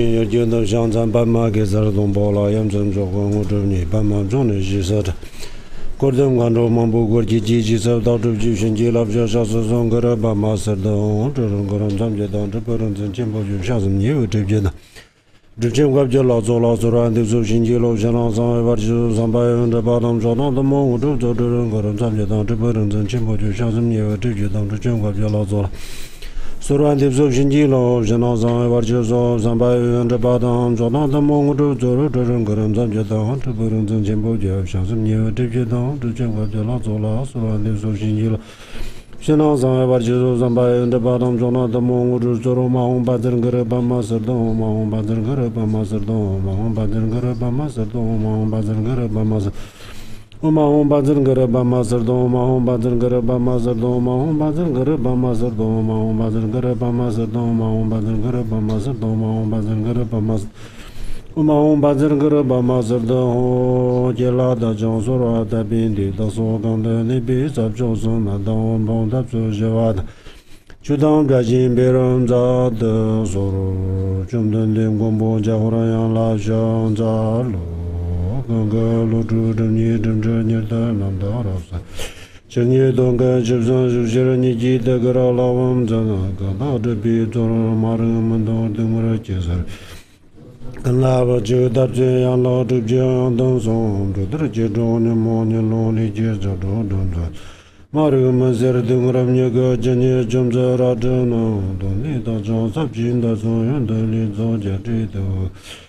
jin yu jin dō shiāng zhān bān mā kī sār dōng bō lā yam zhōng Sūrwān tīp sūp shīnjī lō, shīnā sāṅ āvār chī sūp, sāṅ bāi yuñ rā bādāṅ, chōtāṅ tā mōṅ gu tū, tū rū tū Oma om bazar gara ba mazar do oma om bazar gara ba mazar do oma om bazar gara ba mazar do oma om bazar gara ba mazar do oma om bazar gara ba mazar do oma om bazar gara ba mazar Oma dunga lodru dunye dunja nye ta nam da ra sa cha nye dunga jib ji do da do do ni da li zo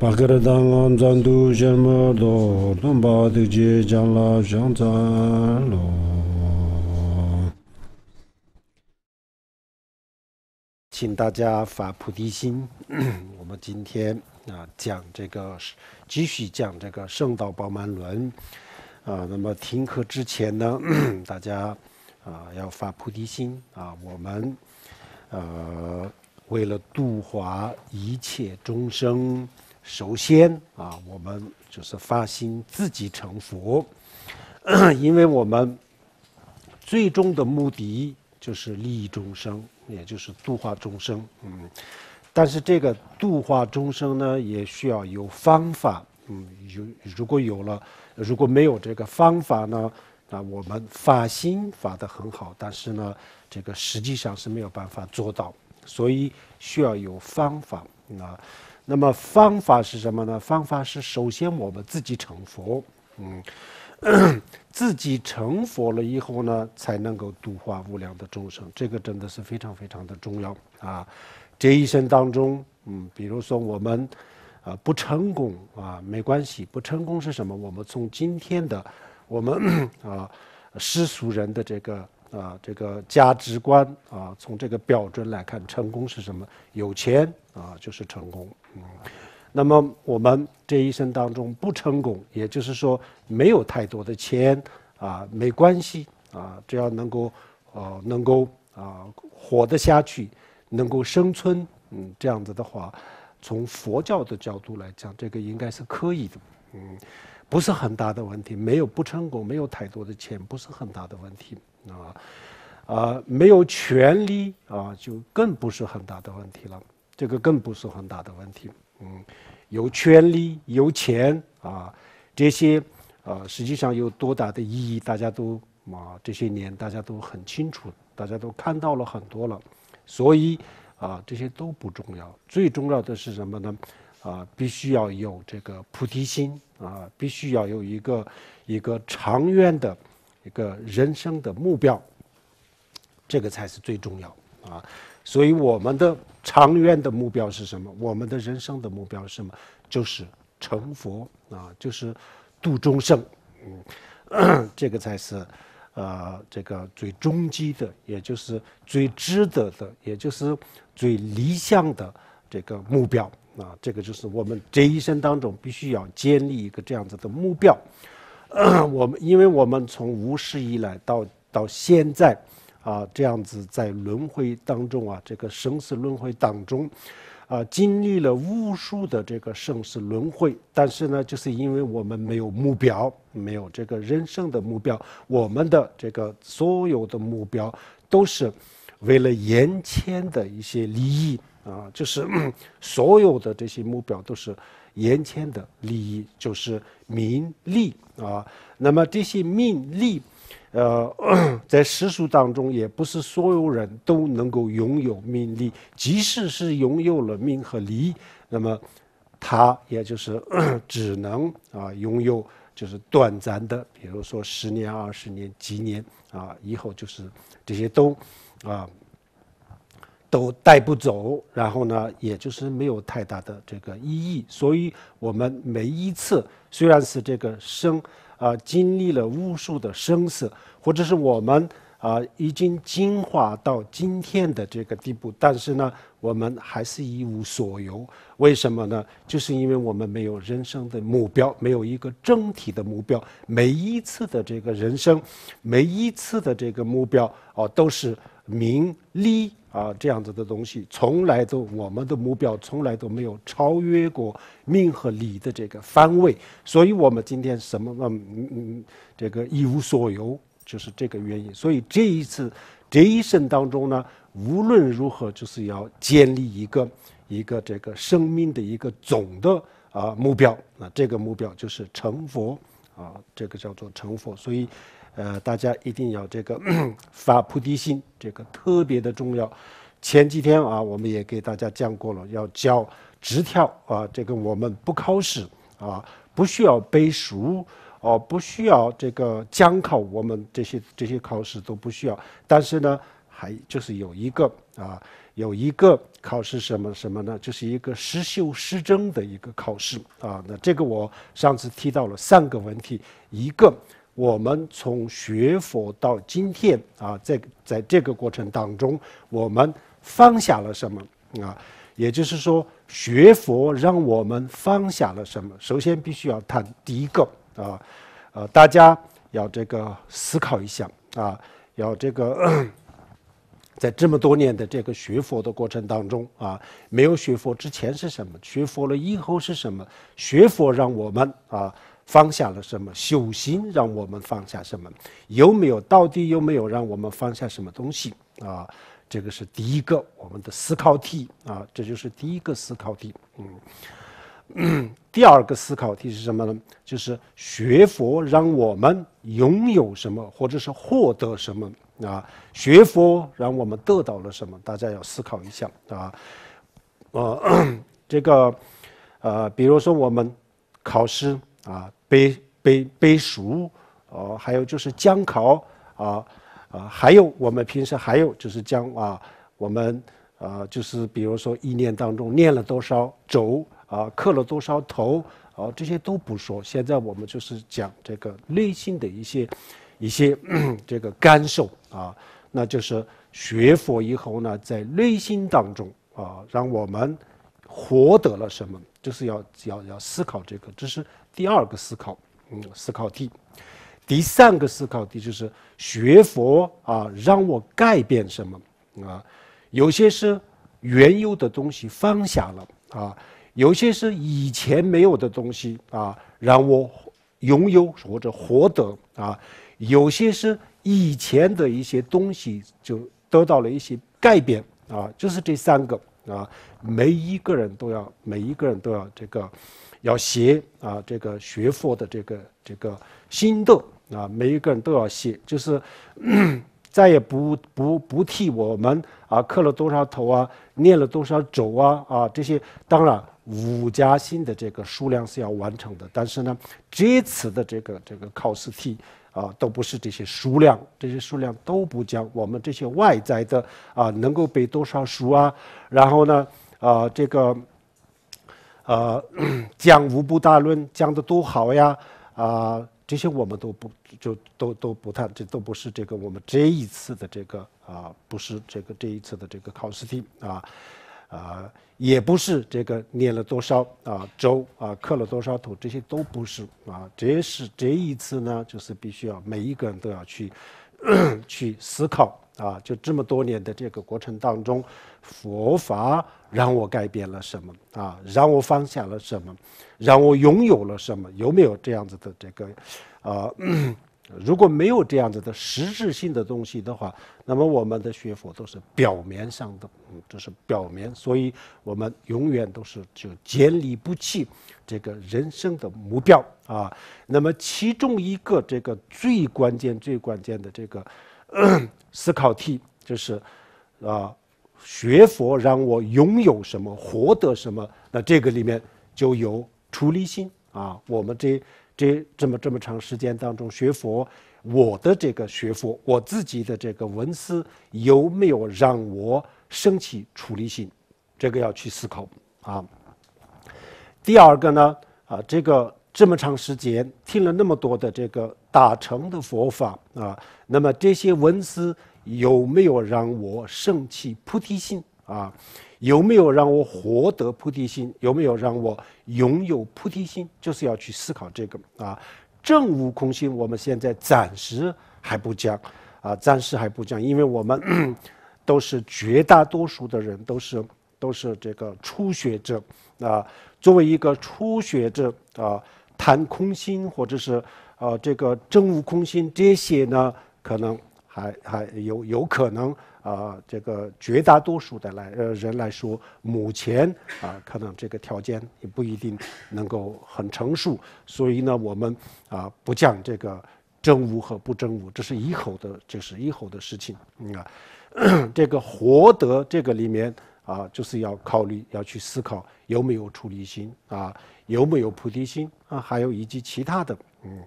把格的当安转度，什么多？能把的结将拉向转落。请大家发菩提心。我们今天啊讲这个，继续讲这个圣道饱满轮啊。那么听课之前呢，大家啊要发菩提心啊。我们呃为了度化一切众生。首先啊，我们就是发心自己成佛，因为我们最终的目的就是利益众生，也就是度化众生。嗯，但是这个度化众生呢，也需要有方法。嗯，有如果有了，如果没有这个方法呢，那我们发心发得很好，但是呢，这个实际上是没有办法做到，所以需要有方法。那。那么方法是什么呢？方法是首先我们自己成佛，嗯，自己成佛了以后呢，才能够度化无量的众生。这个真的是非常非常的重要啊！这一生当中，嗯，比如说我们啊不成功啊没关系，不成功是什么？我们从今天的我们 啊世俗人的这个啊这个价值观啊，从这个标准来看，成功是什么？有钱啊就是成功。嗯，那么我们这一生当中不成功，也就是说没有太多的钱啊，没关系啊，只要能够呃能够啊活得下去，能够生存，嗯，这样子的话，从佛教的角度来讲，这个应该是可以的，嗯，不是很大的问题，没有不成功，没有太多的钱，不是很大的问题啊，啊，没有权利啊，就更不是很大的问题了。这个更不是很大的问题，嗯，有权利、有钱啊，这些，啊，实际上有多大的意义，大家都啊，这些年大家都很清楚，大家都看到了很多了，所以啊，这些都不重要，最重要的是什么呢？啊，必须要有这个菩提心啊，必须要有一个一个长远的一个人生的目标，这个才是最重要啊。所以我们的长远的目标是什么？我们的人生的目标是什么？就是成佛啊，就是度众生。嗯，这个才是，呃，这个最终极的，也就是最值得的，也就是最理想的这个目标啊。这个就是我们这一生当中必须要建立一个这样子的目标。我们，因为我们从无始以来到到现在。啊，这样子在轮回当中啊，这个生死轮回当中，啊，经历了无数的这个生死轮回，但是呢，就是因为我们没有目标，没有这个人生的目标，我们的这个所有的目标都是为了眼前的一些利益啊，就是 所有的这些目标都是眼前的利益，就是名利啊，那么这些名利。呃，在世俗当中，也不是所有人都能够拥有命利。即使是拥有了名和利，那么他也就是 只能啊拥有，就是短暂的，比如说十年、二十年、几年啊，以后就是这些都啊都带不走。然后呢，也就是没有太大的这个意义。所以，我们每一次虽然是这个生。啊，经历了无数的生死，或者是我们啊，已经进化到今天的这个地步，但是呢，我们还是一无所有。为什么呢？就是因为我们没有人生的目标，没有一个整体的目标。每一次的这个人生，每一次的这个目标哦，都是名利。啊，这样子的东西从来都我们的目标从来都没有超越过命和理的这个范围，所以我们今天什么嗯嗯，这个一无所有就是这个原因。所以这一次这一生当中呢，无论如何就是要建立一个一个这个生命的一个总的啊目标，那这个目标就是成佛啊，这个叫做成佛。所以。呃，大家一定要这个 发菩提心，这个特别的重要。前几天啊，我们也给大家讲过了，要教直跳啊，这个我们不考试啊，不需要背书哦，不需要这个讲考，我们这些这些考试都不需要。但是呢，还就是有一个啊，有一个考试什么什么呢？就是一个实修实证的一个考试啊。那这个我上次提到了三个问题，一个。我们从学佛到今天啊，在在这个过程当中，我们放下了什么啊？也就是说，学佛让我们放下了什么？首先必须要谈第一个啊，呃，大家要这个思考一下啊，要这个 在这么多年的这个学佛的过程当中啊，没有学佛之前是什么？学佛了以后是什么？学佛让我们啊。放下了什么？修行让我们放下什么？有没有到底有没有让我们放下什么东西啊？这个是第一个我们的思考题啊，这就是第一个思考题。嗯，第二个思考题是什么呢？就是学佛让我们拥有什么，或者是获得什么啊？学佛让我们得到了什么？大家要思考一下啊。呃，这个呃，比如说我们考试。啊，背背背书，哦，还有就是讲考啊啊，还有我们平时还有就是讲啊，我们啊就是比如说意念当中念了多少轴啊，刻了多少头，啊，这些都不说。现在我们就是讲这个内心的一些一些这个感受啊，那就是学佛以后呢，在内心当中啊，让我们获得了什么，就是要要要思考这个，这是。第二个思考，嗯，思考题。第三个思考题就是学佛啊，让我改变什么啊？有些是原有的东西放下了啊，有些是以前没有的东西啊，让我拥有或者获得啊；有些是以前的一些东西就得到了一些改变啊，就是这三个啊，每一个人都要，每一个人都要这个。要写啊，这个学佛的这个这个心得啊，每一个人都要写，就是 再也不不不替我们啊刻了多少头啊，念了多少咒啊啊这些，当然五加薪的这个数量是要完成的，但是呢，这次的这个这个考试题啊，都不是这些数量，这些数量都不讲，我们这些外在的啊，能够背多少书啊，然后呢，啊这个。呃，讲五部大论讲的多好呀！啊，这些我们都不就都都不太，这都不是这个我们这一次的这个啊，不是这个这一次的这个考试题啊，啊，也不是这个念了多少啊周啊刻了多少图，这些都不是啊。这是这一次呢，就是必须要每一个人都要去 去思考啊，就这么多年的这个过程当中。佛法让我改变了什么啊？让我放下了什么？让我拥有了什么？有没有这样子的这个？呃，如果没有这样子的实质性的东西的话，那么我们的学佛都是表面上的，嗯，这是表面，所以我们永远都是就坚立不弃这个人生的目标啊。那么其中一个这个最关键最关键的这个 思考题就是啊。学佛让我拥有什么，获得什么？那这个里面就有出离心啊。我们这这这么这么长时间当中学佛，我的这个学佛，我自己的这个文思，有没有让我升起出离心？这个要去思考啊。第二个呢，啊，这个这么长时间听了那么多的这个大乘的佛法啊，那么这些文思。有没有让我升起菩提心啊？有没有让我获得菩提心？有没有让我拥有菩提心？就是要去思考这个啊。正悟空心，我们现在暂时还不讲啊，暂时还不讲，因为我们 都是绝大多数的人都是都是这个初学者啊。作为一个初学者啊，谈空心或者是呃这个正悟空心这些呢，可能。还还有有可能啊，这个绝大多数的来呃人来说，目前啊可能这个条件也不一定能够很成熟，所以呢，我们啊不讲这个真无和不真无，这是以后的，这是以后的事情啊。这个获得这个里面啊，就是要考虑要去思考有没有处理心啊，有没有菩提心啊，还有以及其他的嗯，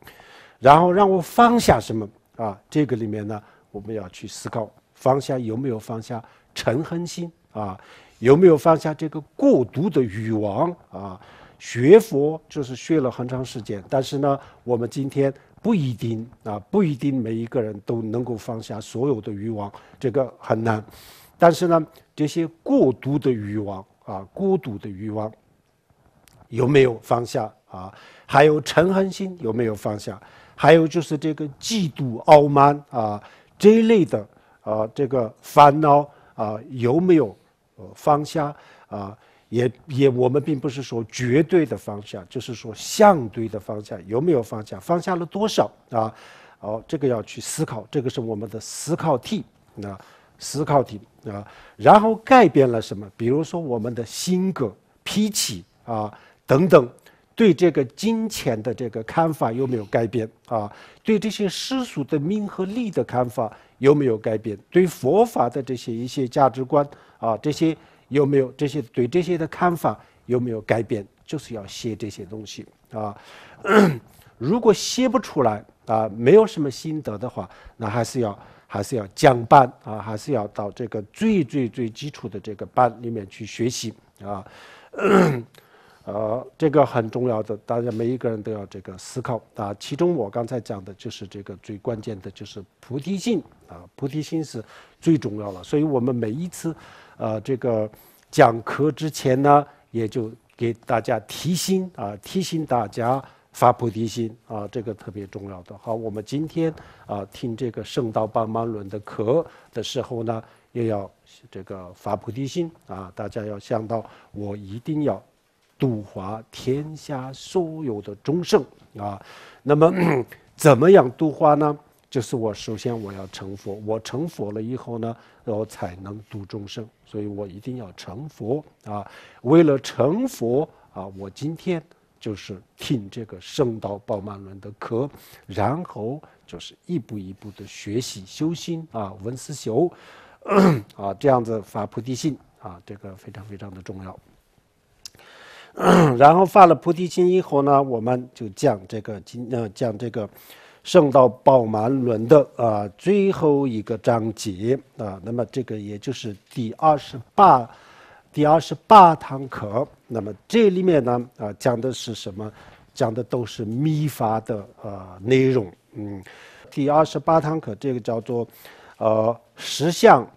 然后让我放下什么。啊，这个里面呢，我们要去思考放下有没有放下嗔恨心啊，有没有放下这个过度的欲望啊？学佛就是学了很长时间，但是呢，我们今天不一定啊，不一定每一个人都能够放下所有的欲望，这个很难。但是呢，这些过度的欲望啊，过度的欲望有没有放下啊？还有嗔恨心有没有放下？还有就是这个嫉妒、傲慢啊这一类的，啊这个烦恼啊有没有呃放下啊？也也我们并不是说绝对的放下，就是说相对的放下有没有放下？放下了多少啊？哦，这个要去思考，这个是我们的思考题，啊，思考题啊，然后改变了什么？比如说我们的性格、脾气啊等等。对这个金钱的这个看法有没有改变啊？对这些世俗的名和利的看法有没有改变？对佛法的这些一些价值观啊，这些有没有这些对这些的看法有没有改变？就是要写这些东西啊。如果写不出来啊，没有什么心得的话，那还是要还是要讲班啊，还是要到这个最最最基础的这个班里面去学习啊。呃，这个很重要的，大家每一个人都要这个思考啊。其中我刚才讲的就是这个最关键的就是菩提心啊，菩提心是最重要的。所以，我们每一次呃这个讲课之前呢，也就给大家提心啊，提醒大家发菩提心啊，这个特别重要的。好，我们今天啊听这个圣道帮忙论的课的时候呢，也要这个发菩提心啊，大家要想到我一定要。度化天下所有的众生啊，那么怎么样度化呢？就是我首先我要成佛，我成佛了以后呢，我才能度众生，所以我一定要成佛啊！为了成佛啊，我今天就是听这个圣道宝满论的课，然后就是一步一步的学习修心啊，闻思修 啊，这样子发菩提心啊，这个非常非常的重要。然后发了菩提心以后呢，我们就讲这个经，呃，讲这个圣道宝满论的啊最后一个章节啊，那么这个也就是第二十八，第二十八堂课。那么这里面呢，啊，讲的是什么？讲的都是密法的啊内容。嗯，第二十八堂课这个叫做，呃，十相，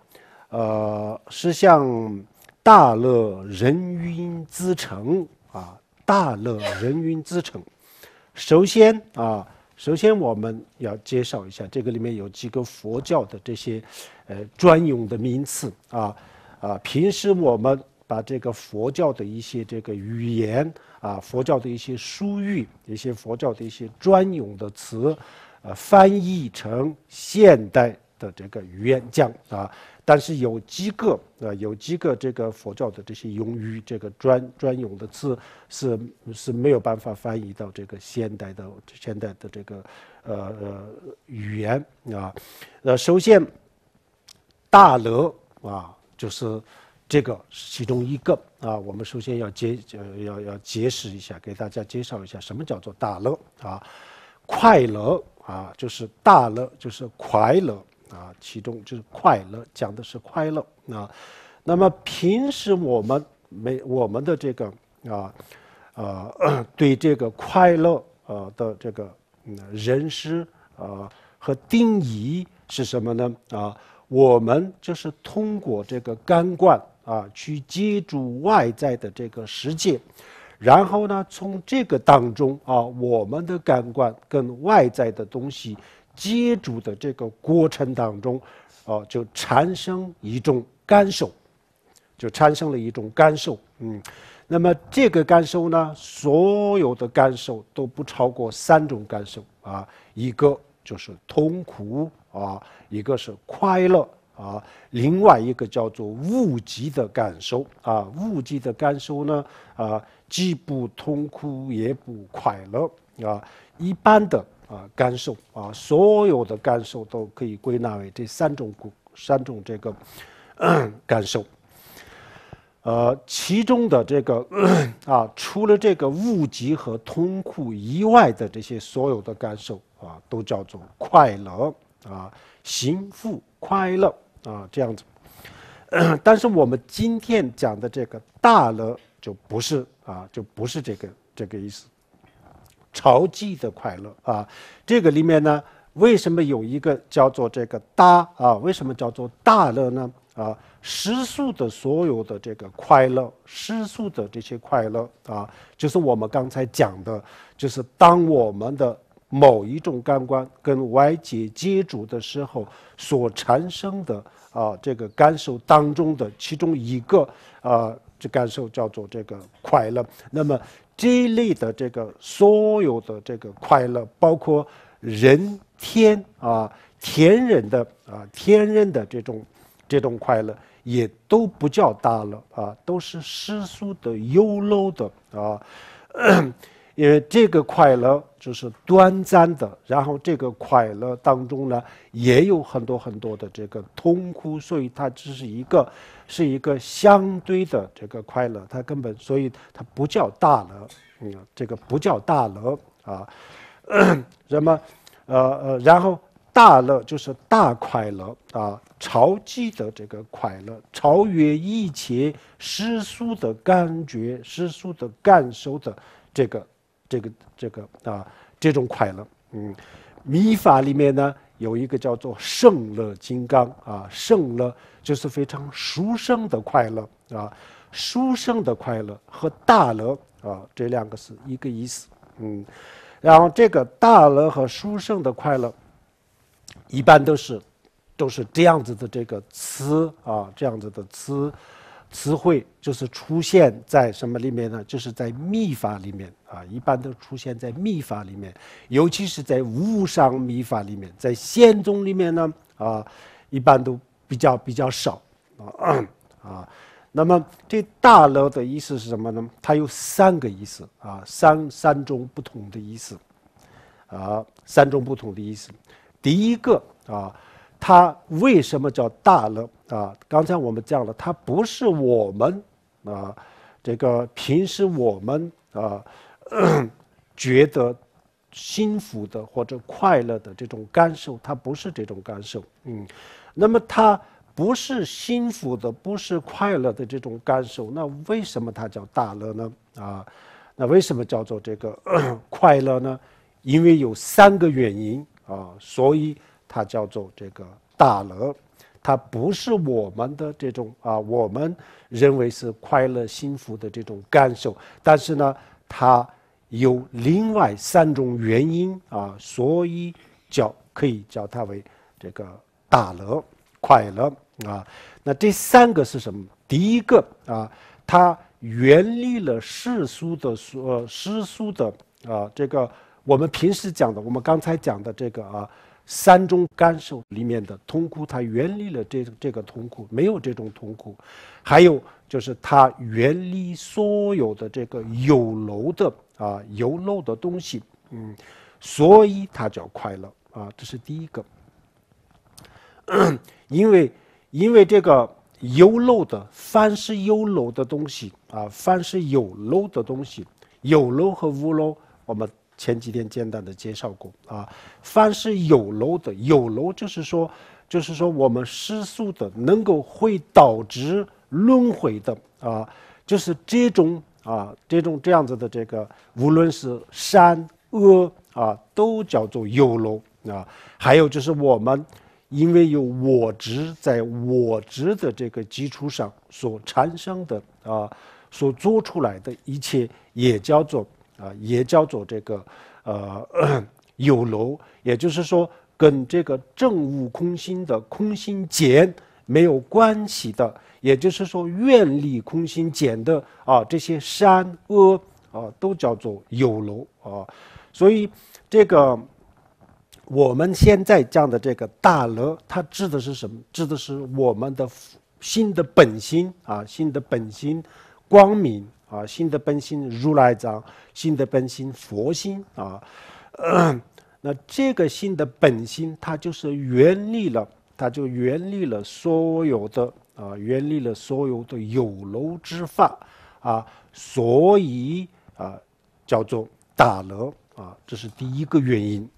呃，十项大乐人云之成啊，大乐人云之成。首先啊，首先我们要介绍一下这个里面有几个佛教的这些，呃，专用的名词啊啊。平时我们把这个佛教的一些这个语言啊，佛教的一些书语，一些佛教的一些专用的词，呃，翻译成现代的这个语言讲啊。但是有几个啊，有几个这个佛教的这些用于这个专专用的字是是没有办法翻译到这个现代的现代的这个，呃呃语言啊，那首先，大乐啊，就是这个其中一个啊，我们首先要呃要要解释一下，给大家介绍一下什么叫做大乐啊，快乐啊，就是大乐就是快乐。啊，其中就是快乐，讲的是快乐。啊。那么平时我们没我们的这个啊，呃，对这个快乐呃的这个认识啊和定义是什么呢？啊，我们就是通过这个感官啊去接触外在的这个世界，然后呢，从这个当中啊，我们的感官跟外在的东西。接触的这个过程当中，哦，就产生一种感受，就产生了一种感受。嗯，那么这个感受呢，所有的感受都不超过三种感受啊，一个就是痛苦啊，一个是快乐啊，另外一个叫做物极的感受啊，物极的感受呢，啊，既不痛苦也不快乐啊，一般的。啊，感受啊，所有的感受都可以归纳为这三种故三种这个感受。呃，其中的这个 啊，除了这个误极和痛苦以外的这些所有的感受啊，都叫做快乐啊，行福快乐啊，这样子。但是我们今天讲的这个大乐就不是啊，就不是这个这个意思。朝记的快乐啊，这个里面呢，为什么有一个叫做这个大啊？为什么叫做大乐呢？啊，世俗的所有的这个快乐，世俗的这些快乐啊，就是我们刚才讲的，就是当我们的某一种感官跟外界接触的时候所产生的啊，这个感受当中的其中一个啊，这感受叫做这个。快乐，那么这一类的这个所有的这个快乐，包括人天啊、天人的啊、天人的这种这种快乐，也都不叫大乐啊，都是世俗的、优陋的啊。因为这个快乐就是短暂的，然后这个快乐当中呢，也有很多很多的这个痛苦，所以它只是一个，是一个相对的这个快乐，它根本所以它不叫大乐，嗯，这个不叫大乐啊。那么，呃呃，然后大乐就是大快乐啊，超级的这个快乐，超越一切世俗的感觉、世俗的感受的这个。这个这个啊，这种快乐，嗯，秘法里面呢有一个叫做圣乐金刚啊，圣乐就是非常殊胜的快乐啊，殊胜的快乐和大乐啊，这两个是一个意思，嗯，然后这个大乐和殊胜的快乐，一般都是都是这样子的这个词啊，这样子的词。词汇就是出现在什么里面呢？就是在秘法里面啊，一般都出现在秘法里面，尤其是在无上秘法里面，在仙宗里面呢啊，一般都比较比较少啊啊。那么这大乐的意思是什么呢？它有三个意思啊，三三种不同的意思啊，三种不同的意思。第一个啊。它为什么叫大乐啊？刚才我们讲了，它不是我们啊，这个平时我们啊觉得幸福的或者快乐的这种感受，它不是这种感受。嗯，那么它不是幸福的，不是快乐的这种感受，那为什么它叫大乐呢？啊，那为什么叫做这个 快乐呢？因为有三个原因啊，所以。它叫做这个大乐，它不是我们的这种啊，我们认为是快乐幸福的这种感受，但是呢，它有另外三种原因啊，所以叫可以叫它为这个大乐快乐啊。那这三个是什么？第一个啊，它远离了世俗的所世俗的啊，这个我们平时讲的，我们刚才讲的这个啊。三种感受里面的痛苦，他远离了这这个痛苦，没有这种痛苦。还有就是他远离所有的这个有漏的啊，有漏的东西。嗯，所以他叫快乐啊，这是第一个。因 为因为这个有漏的，凡是有漏的东西啊，凡是有漏的东西，有漏和无漏，我们。前几天简单的介绍过啊，凡是有楼的，有楼就是说，就是说我们世俗的能够会导致轮回的啊，就是这种啊，这种这样子的这个，无论是善恶啊，都叫做有楼啊。还有就是我们，因为有我执，在我执的这个基础上所产生的啊，所做出来的一切也叫做。啊，也叫做这个，呃，有楼，也就是说，跟这个正悟空心的空心简没有关系的，也就是说，愿力空心简的啊，这些山阿啊，都叫做有楼啊。所以，这个我们现在讲的这个大乐，它指的是什么？指的是我们的心的本心啊，心的本心，光明。啊，心的本心，如来藏，心的本心，佛心啊，那这个心的本心，它就是原利了，它就原利了所有的啊，原利了所有的有漏之法啊，所以啊，叫做打漏啊，这是第一个原因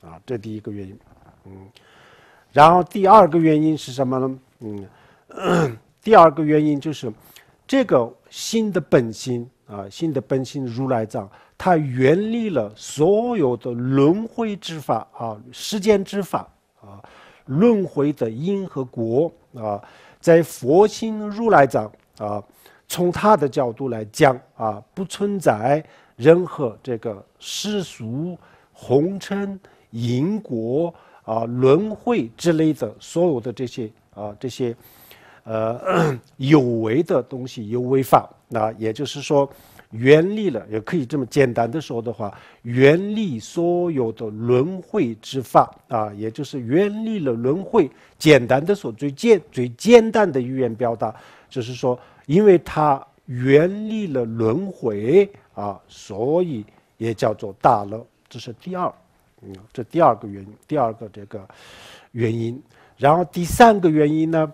啊，这第一个原因，嗯，然后第二个原因是什么呢？嗯，第二个原因就是。这个心的本心啊，心的本心如来藏，它原利了所有的轮回之法啊，世间之法啊，轮回的因和果啊，在佛心如来藏啊，从他的角度来讲啊，不存在任何这个世俗红尘因果啊轮回之类的所有的这些啊这些。呃，有为的东西有为法，那也就是说，原立了，也可以这么简单的说的话，原立所有的轮回之法啊，也就是原立了轮回。简单的说，最简最简单的语言表达就是说，因为它原立了轮回啊，所以也叫做大乐。这是第二，嗯，这第二个原因，第二个这个原因。然后第三个原因呢？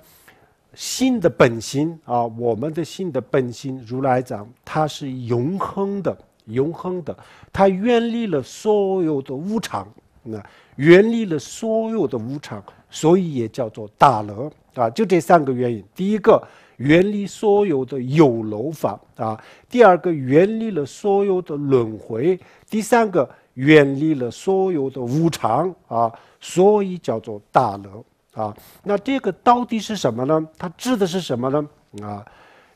心的本心啊，我们的心的本心，如来掌，它是永恒的、永恒的，它远离了所有的无常，那远离了所有的无常，所以也叫做大乐啊。就这三个原因：第一个，远离所有的有楼法啊；第二个，远离了所有的轮回；第三个，远离了所有的无常啊，所以叫做大乐。啊，那这个到底是什么呢？它指的是什么呢？啊，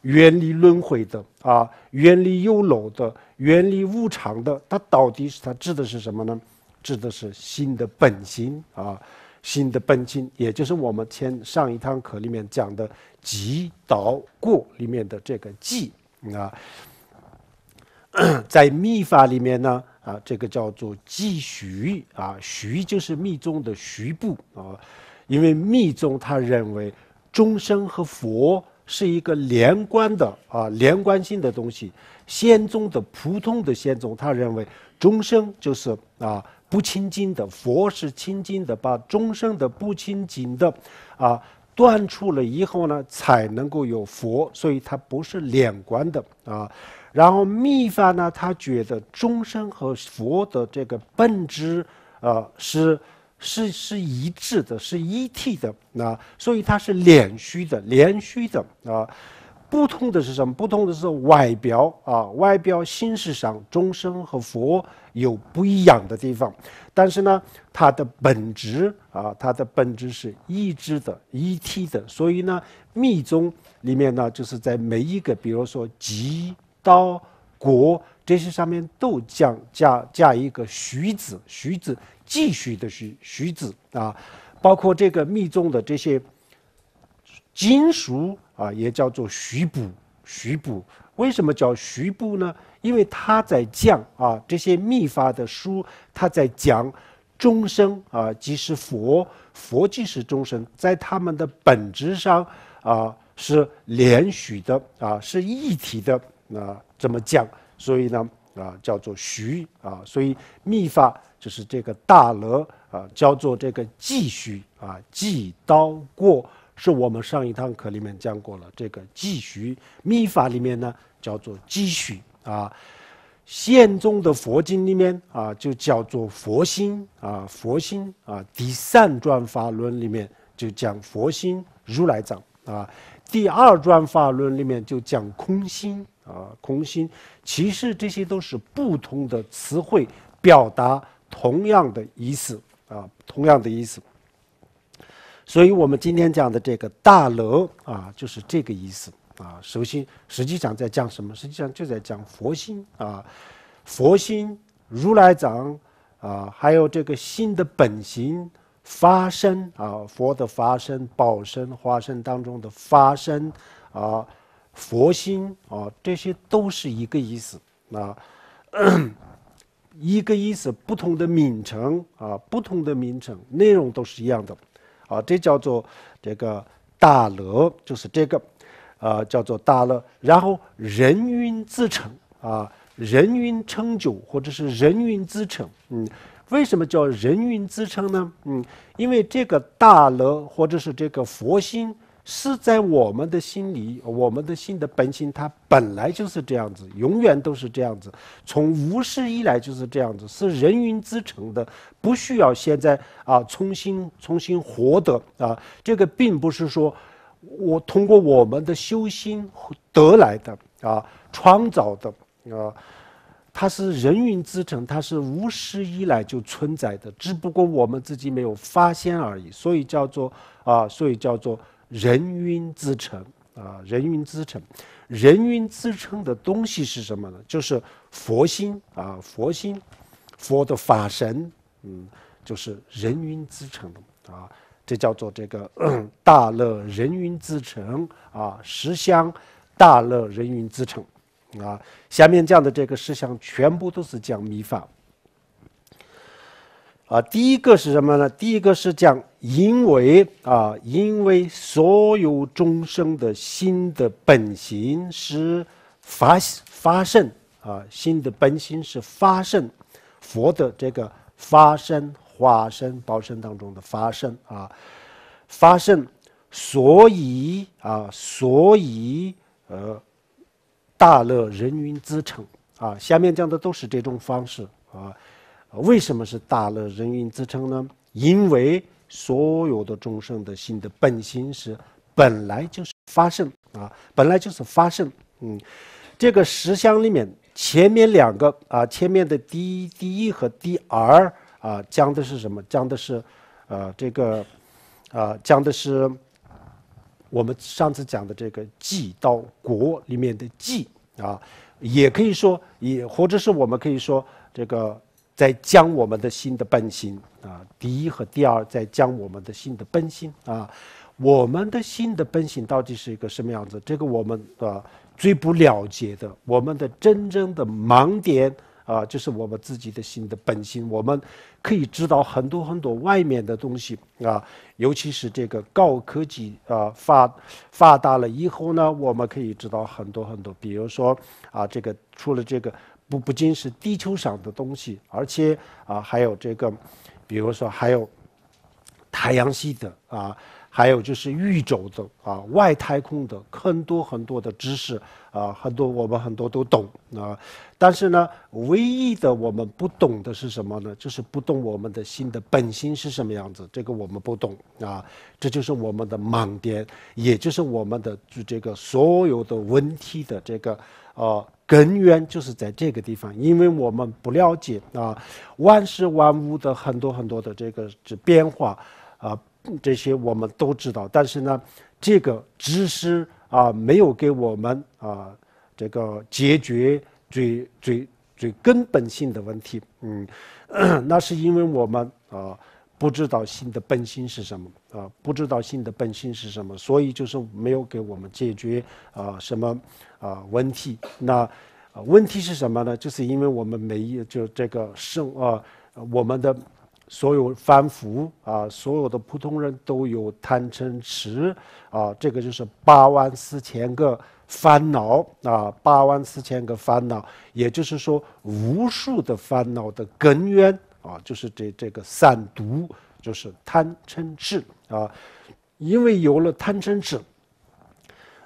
远离轮回的，啊，远离忧恼的，远离无常的，它到底是它指的是什么呢？指的是心的本心啊，心的本心，也就是我们前上一堂课里面讲的即道过里面的这个即啊，在密法里面呢，啊，这个叫做即徐啊，徐就是密宗的徐部啊。因为密宗他认为众生和佛是一个连贯的啊，连贯性的东西。仙宗的普通的仙宗，他认为众生就是啊不清净的，佛是清净的。把众生的不清净的啊断除了以后呢，才能够有佛，所以它不是连贯的啊。然后密法呢，他觉得众生和佛的这个本质啊是。是是一致的，是一体的啊，所以它是连续的，连续的啊。不同的是什么？不同的是外表啊，外表形式上，众生和佛有不一样的地方，但是呢，它的本质啊，它的本质是一致的，一体的。所以呢，密宗里面呢，就是在每一个，比如说极刀国。这些上面都降，加加一个徐字，徐字继续的徐徐字啊，包括这个密宗的这些金属啊，也叫做徐补”，“徐补”。为什么叫徐补”呢？因为他在讲啊，这些密法的书，他在讲众生啊，即是佛，佛即是众生，在他们的本质上啊，是连续的啊，是一体的啊，这么讲。所以呢，啊，叫做徐啊，所以密法就是这个大乐啊，叫做这个继徐啊，继刀过是我们上一堂课里面讲过了，这个继徐密法里面呢叫做继虚啊，宪宗的佛经里面啊就叫做佛心啊，佛心啊，第三转法轮里面就讲佛心如来藏啊，第二转法轮里面就讲空心。啊，空心，其实这些都是不同的词汇，表达同样的意思啊，同样的意思。所以我们今天讲的这个大楼啊，就是这个意思啊。首先，实际上在讲什么？实际上就在讲佛心啊，佛心、如来藏啊，还有这个心的本性发生啊，佛的发生、宝生、花生当中的发生啊。佛心啊，这些都是一个意思啊，一个意思，不同的名称啊，不同的名称，内容都是一样的啊，这叫做这个大乐，就是这个，啊，叫做大乐。然后人云自成啊，人云称久，或者是人云自称，嗯，为什么叫人云自称呢？嗯，因为这个大乐或者是这个佛心。是在我们的心里，我们的心的本性，它本来就是这样子，永远都是这样子。从无始以来就是这样子，是人云之成的，不需要现在啊重新重新获得啊。这个并不是说，我通过我们的修心得来的啊，创造的啊，它是人云之成，它是无始以来就存在的，只不过我们自己没有发现而已。所以叫做啊，所以叫做。人云之城啊，人云之城，人云之城的东西是什么呢？就是佛心啊，佛心，佛的法身，嗯，就是人云之城。的啊，这叫做这个 大乐人云之城啊，十相大乐人云之城啊，下面讲的这个十相全部都是讲密法。啊，第一个是什么呢？第一个是讲因为啊，因为所有众生的心的本性是发发生啊，心的本性是发生，佛的这个发生化身、报身当中的发生啊，发生，所以啊，所以呃，大乐人云自成啊，下面讲的都是这种方式啊。为什么是大乐人云支称呢？因为所有的众生的心的本心是本来就是发生啊，本来就是发生。嗯，这个十相里面前面两个啊，前面的第第一和第二啊，讲的是什么？讲的是，呃，这个，呃，讲的是我们上次讲的这个“祭到“国”里面的“祭啊，也可以说，也或者是我们可以说这个。在将我们的心的本性啊，第一和第二，在将我们的心的本性啊，我们的心的本性到底是一个什么样子？这个我们啊最不了解的，我们的真正的盲点啊，就是我们自己的心的本性。我们可以知道很多很多外面的东西啊，尤其是这个高科技啊发发达了以后呢，我们可以知道很多很多，比如说啊，这个出了这个。不不仅是地球上的东西，而且啊，还有这个，比如说还有太阳系的啊，还有就是宇宙的啊，外太空的很多很多的知识啊，很多我们很多都懂啊，但是呢，唯一的我们不懂的是什么呢？就是不懂我们的心的本心是什么样子，这个我们不懂啊，这就是我们的盲点，也就是我们的就这个所有的问题的这个。呃，根源就是在这个地方，因为我们不了解啊，万事万物的很多很多的这个这变化啊，这些我们都知道，但是呢，这个知识啊，没有给我们啊，这个解决最最最根本性的问题。嗯，那是因为我们啊，不知道心的本性是什么啊，不知道心的本性是什么，所以就是没有给我们解决啊什么。啊，问题那，问题是什么呢？就是因为我们每一就这个生啊，我们的所有凡夫啊，所有的普通人都有贪嗔痴啊，这个就是八万四千个烦恼啊，八万四千个烦恼，也就是说无数的烦恼的根源啊，就是这这个三毒，就是贪嗔痴啊，因为有了贪嗔痴。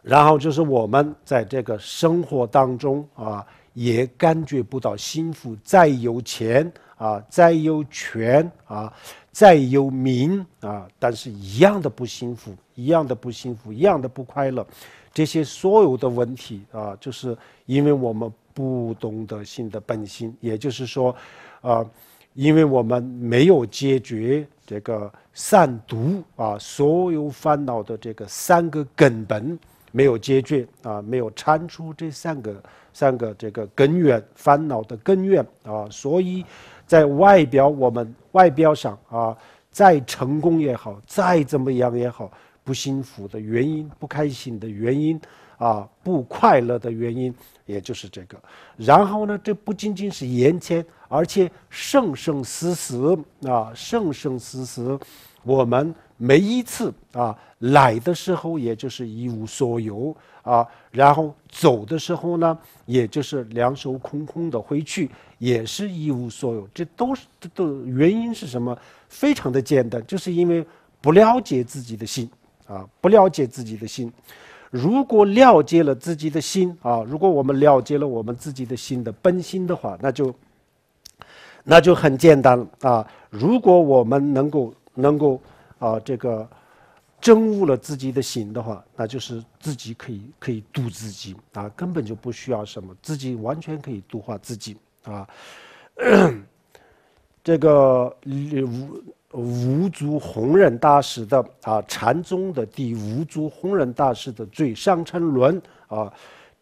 然后就是我们在这个生活当中啊，也感觉不到幸福。再有钱啊，再有权啊，再有名啊，但是一样的不幸福，一样的不幸福，一样的不快乐。这些所有的问题啊，就是因为我们不懂得心的本性，也就是说，啊，因为我们没有解决这个善毒啊，所有烦恼的这个三个根本。没有解决啊，没有参出这三个三个这个根源烦恼的根源啊，所以，在外表我们外表上啊，再成功也好，再怎么样也好，不幸福的原因，不开心的原因啊，不快乐的原因，也就是这个。然后呢，这不仅仅是眼前，而且生生世世啊，生生世世，我们每一次啊。来的时候也就是一无所有啊，然后走的时候呢，也就是两手空空的回去，也是一无所有。这都是这都原因是什么？非常的简单，就是因为不了解自己的心啊，不了解自己的心。如果了解了自己的心啊，如果我们了解了我们自己的心的本心的话，那就那就很简单了啊。如果我们能够能够啊这个。真悟了自己的心的话，那就是自己可以可以度自己啊，根本就不需要什么，自己完全可以度化自己啊。这个五五祖弘忍大师的啊禅宗的第五祖弘忍大师的最上乘论啊。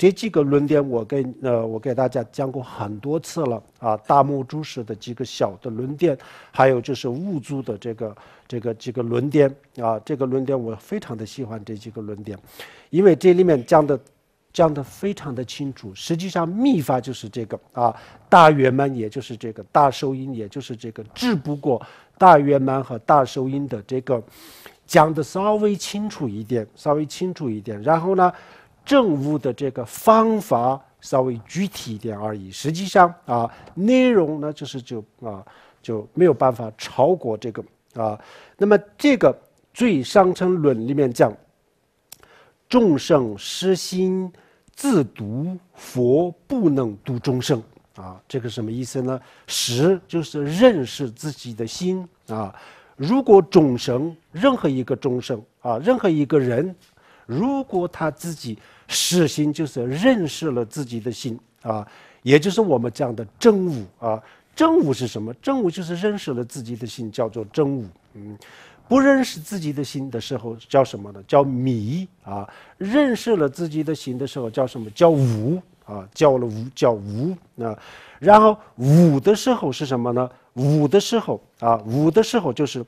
这几个论点，我跟呃，我给大家讲过很多次了啊。大木珠式的几个小的论点，还有就是物租的这个这个几个论点啊，这个论点我非常的喜欢这几个论点，因为这里面讲的讲的非常的清楚。实际上秘法就是这个啊，大圆满也就是这个，大寿音也就是这个，只不过大圆满和大寿音的这个讲的稍微清楚一点，稍微清楚一点，然后呢。政务的这个方法稍微具体一点而已，实际上啊，内容呢就是就啊就没有办法超过这个啊。那么这个《最上层论》里面讲，众生失心自度，佛不能度众生啊。这个什么意思呢？识就是认识自己的心啊。如果众生任何一个众生啊，任何一个人。如果他自己实心，就是认识了自己的心啊，也就是我们讲的真武啊。真武是什么？真武就是认识了自己的心，叫做真武。嗯，不认识自己的心的时候叫什么呢？叫迷啊。认识了自己的心的时候叫什么？叫武啊。叫了武，叫武啊。然后武的时候是什么呢？武的时候啊，武的时候就是。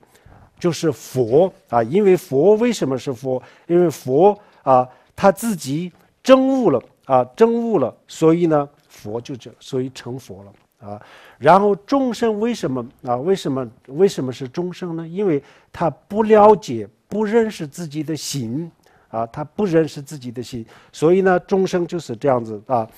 就是佛啊，因为佛为什么是佛？因为佛啊，他自己真悟了啊，真悟了，所以呢，佛就这，所以成佛了啊。然后众生为什么啊？为什么为什么是众生呢？因为他不了解、不认识自己的心啊，他不认识自己的心，所以呢，众生就是这样子啊。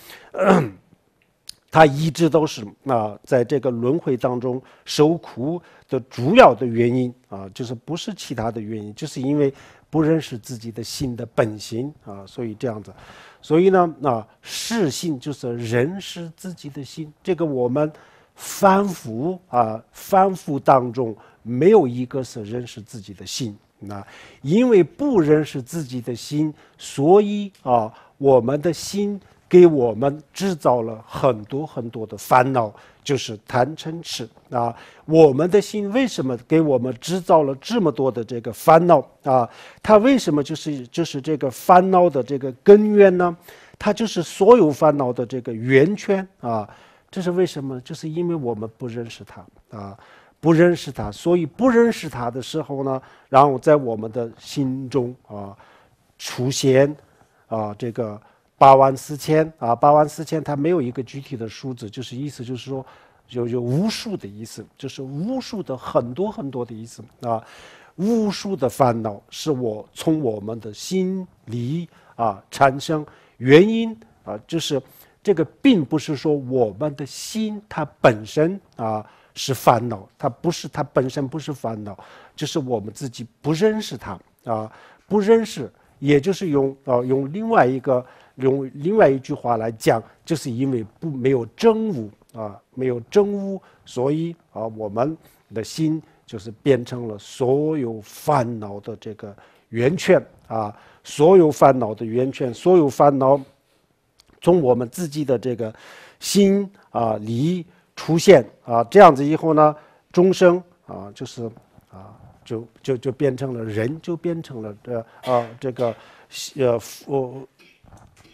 他一直都是那在这个轮回当中受苦的主要的原因啊，就是不是其他的原因，就是因为不认识自己的心的本性啊，所以这样子。所以呢，那世性就是认识自己的心，这个我们反复啊，反复当中没有一个是认识自己的心，那因为不认识自己的心，所以啊，我们的心。给我们制造了很多很多的烦恼，就是贪嗔痴啊。我们的心为什么给我们制造了这么多的这个烦恼啊？它为什么就是就是这个烦恼的这个根源呢？它就是所有烦恼的这个圆圈啊。这是为什么？就是因为我们不认识它啊，不认识它，所以不认识它的时候呢，然后在我们的心中啊出现啊这个。八万四千啊，八万四千，它没有一个具体的数字，就是意思就是说，有有无数的意思，就是无数的很多很多的意思啊，无数的烦恼是我从我们的心里啊产生原因啊，就是这个并不是说我们的心它本身啊是烦恼，它不是它本身不是烦恼，就是我们自己不认识它啊，不认识，也就是用啊用另外一个。用另外一句话来讲，就是因为不没有真悟啊，没有真悟，所以啊，我们的心就是变成了所有烦恼的这个源泉啊，所有烦恼的源泉，所有烦恼从我们自己的这个心啊里出现啊，这样子以后呢，终生啊，就是啊，就就就变成了人，就变成了这啊这个呃我。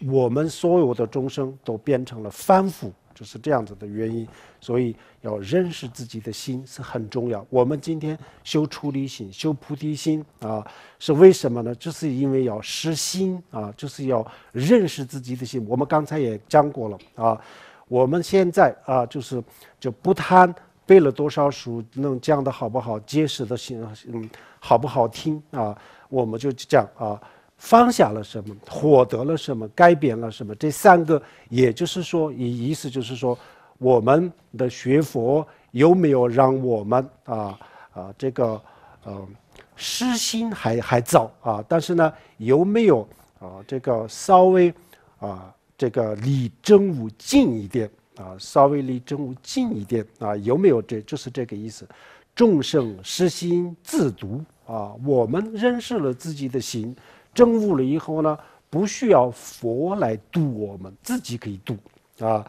我们所有的众生都变成了凡夫，就是这样子的原因，所以要认识自己的心是很重要。我们今天修出离心、修菩提心啊，是为什么呢？就是因为要识心啊，就是要认识自己的心。我们刚才也讲过了啊，我们现在啊，就是就不贪背了多少书，能讲的好不好、结实的心，嗯，好不好听啊？我们就讲啊。放下了什么？获得了什么？改变了什么？这三个，也就是说，意意思就是说，我们的学佛有没有让我们啊啊这个呃失心还还早啊，但是呢，有没有啊这个稍微啊这个离真悟近一点啊，稍微离真悟近一点啊，有没有这就是这个意思。众生失心自毒啊，我们认识了自己的心。证悟了以后呢，不需要佛来渡我们，自己可以渡啊。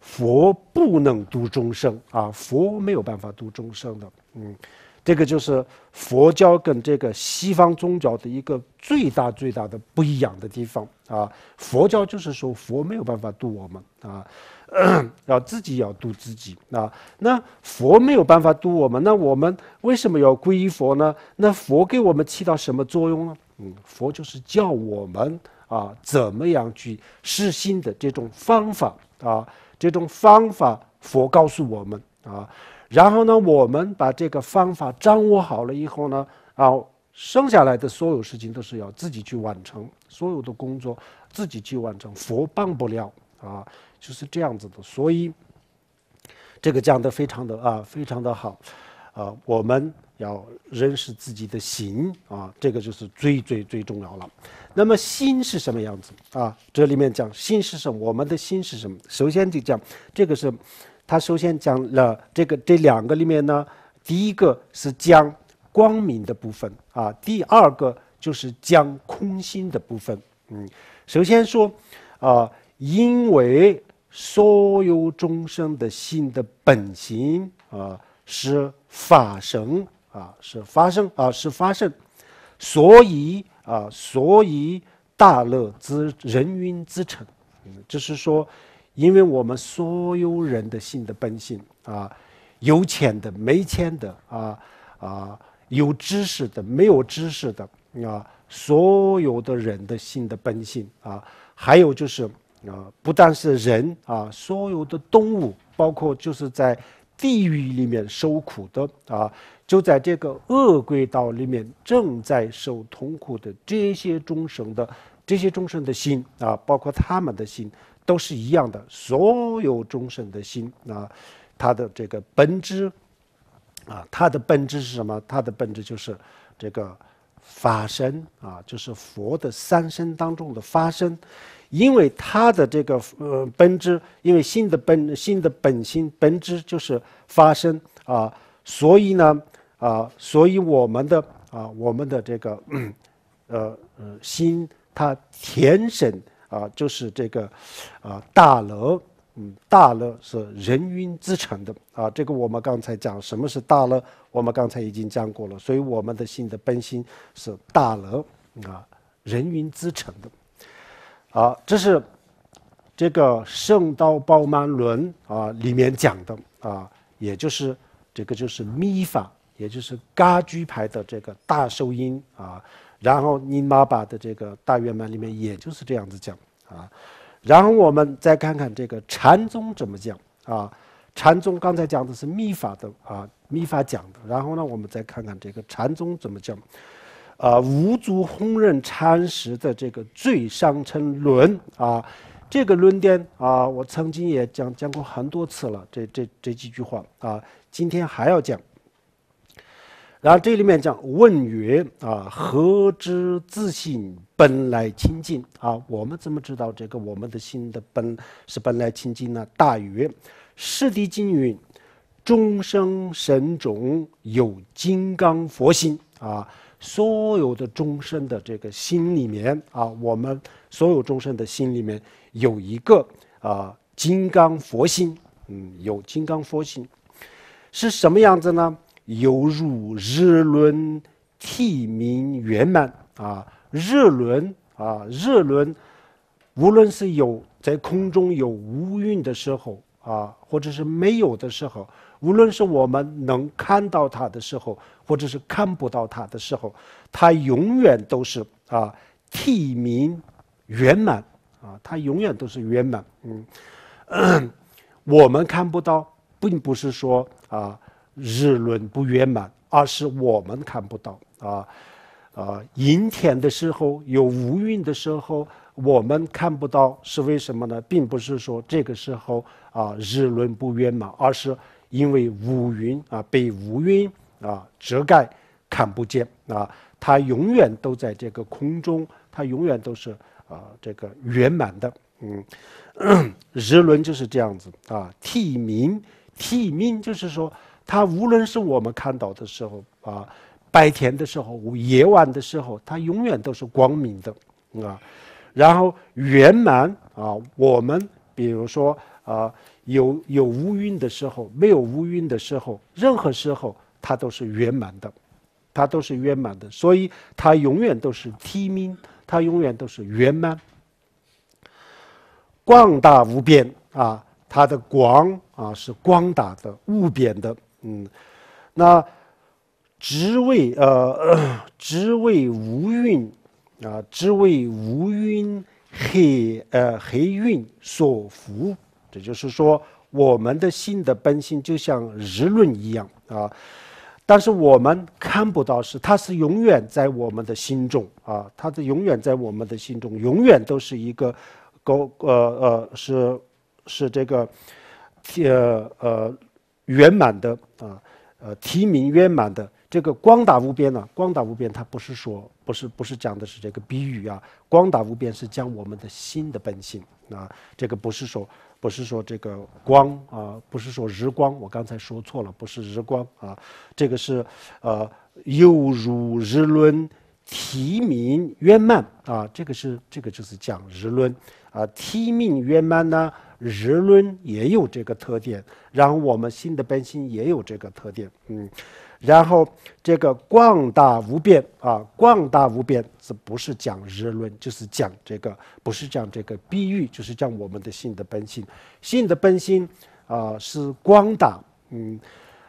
佛不能渡众生啊，佛没有办法渡众生的。嗯，这个就是佛教跟这个西方宗教的一个最大最大的不一样的地方啊。佛教就是说佛没有办法渡我们啊。要自己要度自己啊！那佛没有办法度我们，那我们为什么要皈依佛呢？那佛给我们起到什么作用呢？嗯，佛就是教我们啊，怎么样去实心的这种方法啊？这种方法，佛告诉我们啊。然后呢，我们把这个方法掌握好了以后呢，啊，剩下来的所有事情都是要自己去完成，所有的工作自己去完成，佛帮不了啊。就是这样子的，所以这个讲的非常的啊，非常的好，呃，我们要认识自己的心啊，这个就是最最最重要了。那么心是什么样子啊？这里面讲心是什么，我们的心是什么？首先就讲这个是，他首先讲了这个这两个里面呢，第一个是讲光明的部分啊，第二个就是讲空心的部分。嗯，首先说啊，因为所有众生的性的本性啊，是法身啊，是法身啊，是法身。所以啊，所以大乐之人云之成，就是说，因为我们所有人的性的本性啊，有钱的没钱的啊啊，有知识的没有知识的啊，所有的人的性的本性啊，还有就是。啊，不但是人啊，所有的动物，包括就是在地狱里面受苦的啊，就在这个恶鬼道里面正在受痛苦的这些众生的这些众生的心啊，包括他们的心，都是一样的。所有众生的心啊，他的这个本质啊，它的本质是什么？它的本质就是这个法身啊，就是佛的三身当中的法身。因为他的这个呃本质，因为心的本心的本心本质就是发生啊，所以呢啊，所以我们的啊我们的这个呃呃心，它天神啊就是这个啊大乐，嗯大乐是人云之成的啊，这个我们刚才讲什么是大乐，我们刚才已经讲过了，所以我们的心的本心是大乐啊，人云之成的。好，这是这个圣道鲍曼论啊里面讲的啊，也就是这个就是密法，也就是嘎居牌的这个大寿音啊，然后尼玛巴的这个大圆满里面也就是这样子讲啊，然后我们再看看这个禅宗怎么讲啊，禅宗刚才讲的是密法的啊，密法讲的，然后呢，我们再看看这个禅宗怎么讲。啊，无足弘饪餐食的这个最上称论啊，这个论点啊，我曾经也讲讲过很多次了，这这这几句话啊，今天还要讲。然后这里面讲问曰啊，何知自信本来清净啊？我们怎么知道这个我们的心的本是本来清净呢？大曰：是地经云，众生神种有金刚佛心啊。所有的众生的这个心里面啊，我们所有众生的心里面有一个啊金刚佛心，嗯，有金刚佛心，是什么样子呢？犹如日轮体明圆满啊，日轮啊，日轮，无论是有在空中有乌云的时候啊，或者是没有的时候，无论是我们能看到它的时候。或者是看不到它的时候，它永远都是啊，替明圆满啊，它永远都是圆满。嗯，我们看不到，并不是说啊日轮不圆满，而是我们看不到啊啊阴天的时候有乌云的时候，我们看不到是为什么呢？并不是说这个时候啊日轮不圆满，而是因为乌云啊被乌云。啊，遮盖看不见啊，它永远都在这个空中，它永远都是啊，这个圆满的。嗯，日轮就是这样子啊，替明替明，就是说，它无论是我们看到的时候啊，白天的时候，夜晚的时候，它永远都是光明的啊。然后圆满啊，我们比如说啊，有有乌云的时候，没有乌云的时候，任何时候。它都是圆满的，它都是圆满的，所以它永远都是提名，它永远都是圆满，广大无边啊！它的广啊是广大的、无边的。嗯，那只为呃，只为无云啊，只为无云黑呃黑云所服。这就是说，我们的心的本性就像日轮一样啊。但是我们看不到，是它是永远在我们的心中啊，它是永远在我们的心中，永远都是一个高呃呃是是这个呃呃圆满的啊呃提名圆满的这个光大无边呢，光大无边它不是说不是不是讲的是这个比喻啊，光大无边是讲我们的心的本性啊，这个不是说。不是说这个光啊，不是说日光，我刚才说错了，不是日光啊。这个是呃，犹如日轮提明圆满啊，这个是这个就是讲日轮啊，提明圆满呢，日轮也有这个特点，然后我们新的班星也有这个特点，嗯。然后这个广大无边啊，广大无边是不是讲日论，就是讲这个，不是讲这个比喻，就是讲我们的心的本性。心的本性啊是广大，嗯，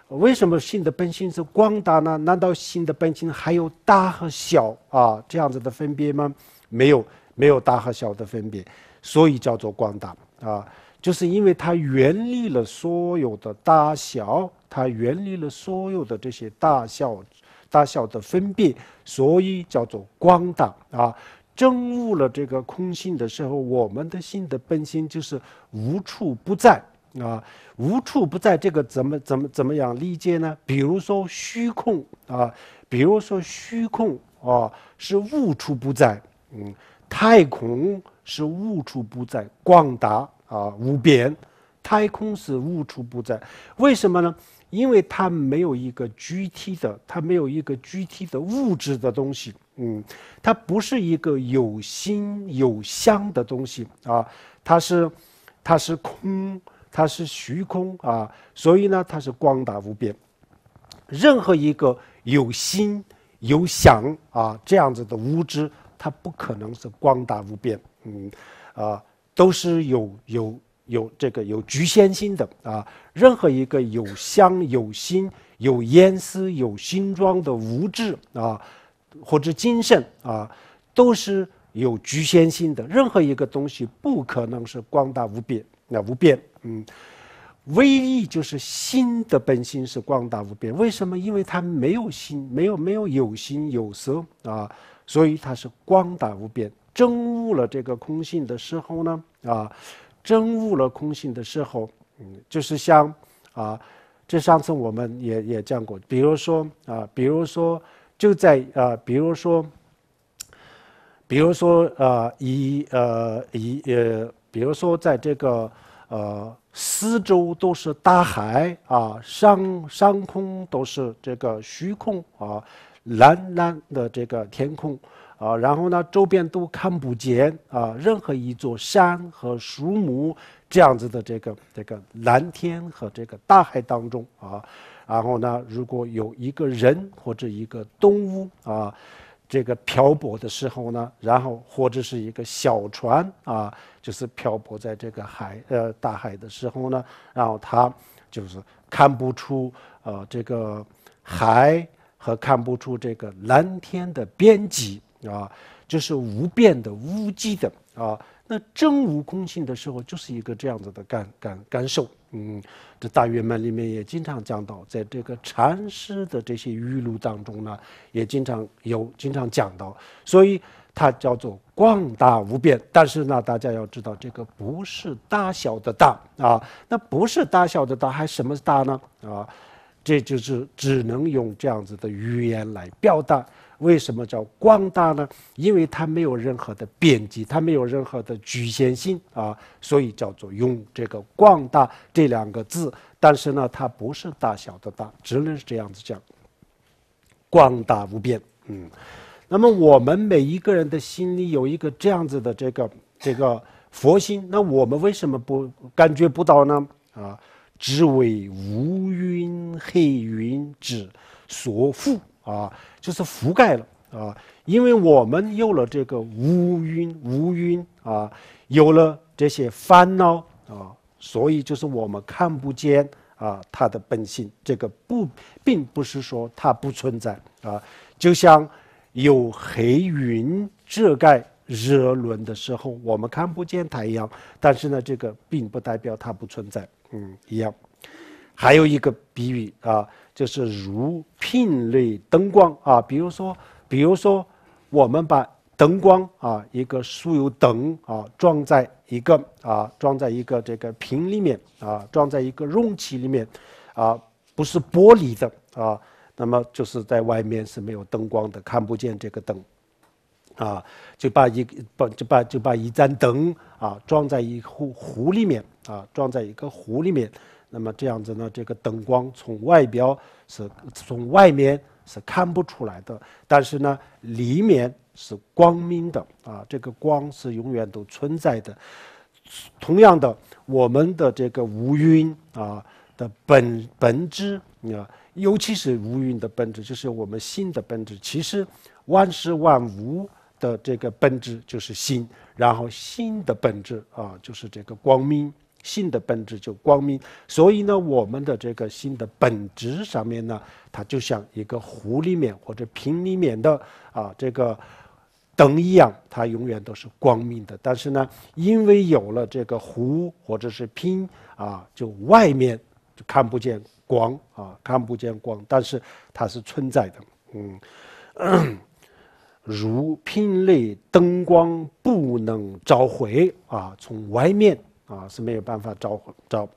为什么心的本性是广大呢？难道心的本性还有大和小啊这样子的分别吗？没有，没有大和小的分别，所以叫做广大啊。就是因为它远离了所有的大小，它远离了所有的这些大小、大小的分别，所以叫做光大啊。证悟了这个空性的时候，我们的心的本性就是无处不在啊。无处不在，这个怎么怎么怎么样理解呢？比如说虚空啊，比如说虚空啊是无处不在，嗯，太空是无处不在，广大。啊，无边，太空是无处不在，为什么呢？因为它没有一个具体的，它没有一个具体的物质的东西，嗯，它不是一个有心有相的东西啊，它是，它是空，它是虚空啊，所以呢，它是光大无边。任何一个有心有想啊这样子的物质，它不可能是光大无边，嗯，啊。都是有有有这个有局限性的啊！任何一个有香有心有烟丝有心装的物质啊，或者精神啊，都是有局限性的。任何一个东西不可能是光大无边那无边。嗯，唯一就是心的本性是光大无边。为什么？因为它没有心，没有没有有心有色啊，所以它是光大无边。真悟了这个空性的时候呢，啊，真悟了空性的时候，嗯，就是像啊，这上次我们也也讲过，比如说啊，比如说就在啊，比如说，比如说啊，以呃以呃，比如说在这个呃四周都是大海啊，上上空都是这个虚空啊，蓝蓝的这个天空。啊，然后呢，周边都看不见啊，任何一座山和树木这样子的这个这个蓝天和这个大海当中啊，然后呢，如果有一个人或者一个动物啊，这个漂泊的时候呢，然后或者是一个小船啊，就是漂泊在这个海呃大海的时候呢，然后他就是看不出呃这个海和看不出这个蓝天的边际。啊，就是无变的、无机的啊。那真无空性的时候，就是一个这样子的感感感受。嗯，这大圆满里面也经常讲到，在这个禅师的这些语录当中呢，也经常有经常讲到。所以它叫做广大无变。但是呢，大家要知道，这个不是大小的大啊，那不是大小的大，还什么大呢？啊，这就是只能用这样子的语言来表达。为什么叫光大呢？因为它没有任何的边际，它没有任何的局限性啊，所以叫做用这个“光大”这两个字。但是呢，它不是大小的大，只能是这样子讲：光大无边。嗯，那么我们每一个人的心里有一个这样子的这个这个佛心，那我们为什么不感觉不到呢？啊，只为乌云黑云之所覆。啊，就是覆盖了啊，因为我们有了这个乌云，乌云啊，有了这些烦恼啊，所以就是我们看不见啊它的本性。这个不，并不是说它不存在啊，就像有黑云遮盖热轮的时候，我们看不见太阳，但是呢，这个并不代表它不存在。嗯，一样。还有一个比喻啊。就是如瓶类灯光啊，比如说，比如说，我们把灯光啊，一个酥油灯啊，装在一个啊，装在一个这个瓶里面啊，装在一个容器里面啊，不是玻璃的啊，那么就是在外面是没有灯光的，看不见这个灯啊，就把一把就把就把一盏灯啊，装在一壶壶里面啊，装在一个壶里面。那么这样子呢？这个灯光从外表是，从外面是看不出来的，但是呢，里面是光明的啊。这个光是永远都存在的。同样的，我们的这个无云啊的本本质啊，尤其是无云的本质，就是我们心的本质。其实，万事万物的这个本质就是心，然后心的本质啊，就是这个光明。心的本质就光明，所以呢，我们的这个心的本质上面呢，它就像一个湖里面或者瓶里面的啊这个灯一样，它永远都是光明的。但是呢，因为有了这个湖或者是瓶啊，就外面就看不见光啊，看不见光，但是它是存在的。嗯，如瓶内灯光不能召回啊，从外面。啊，是没有办法招招。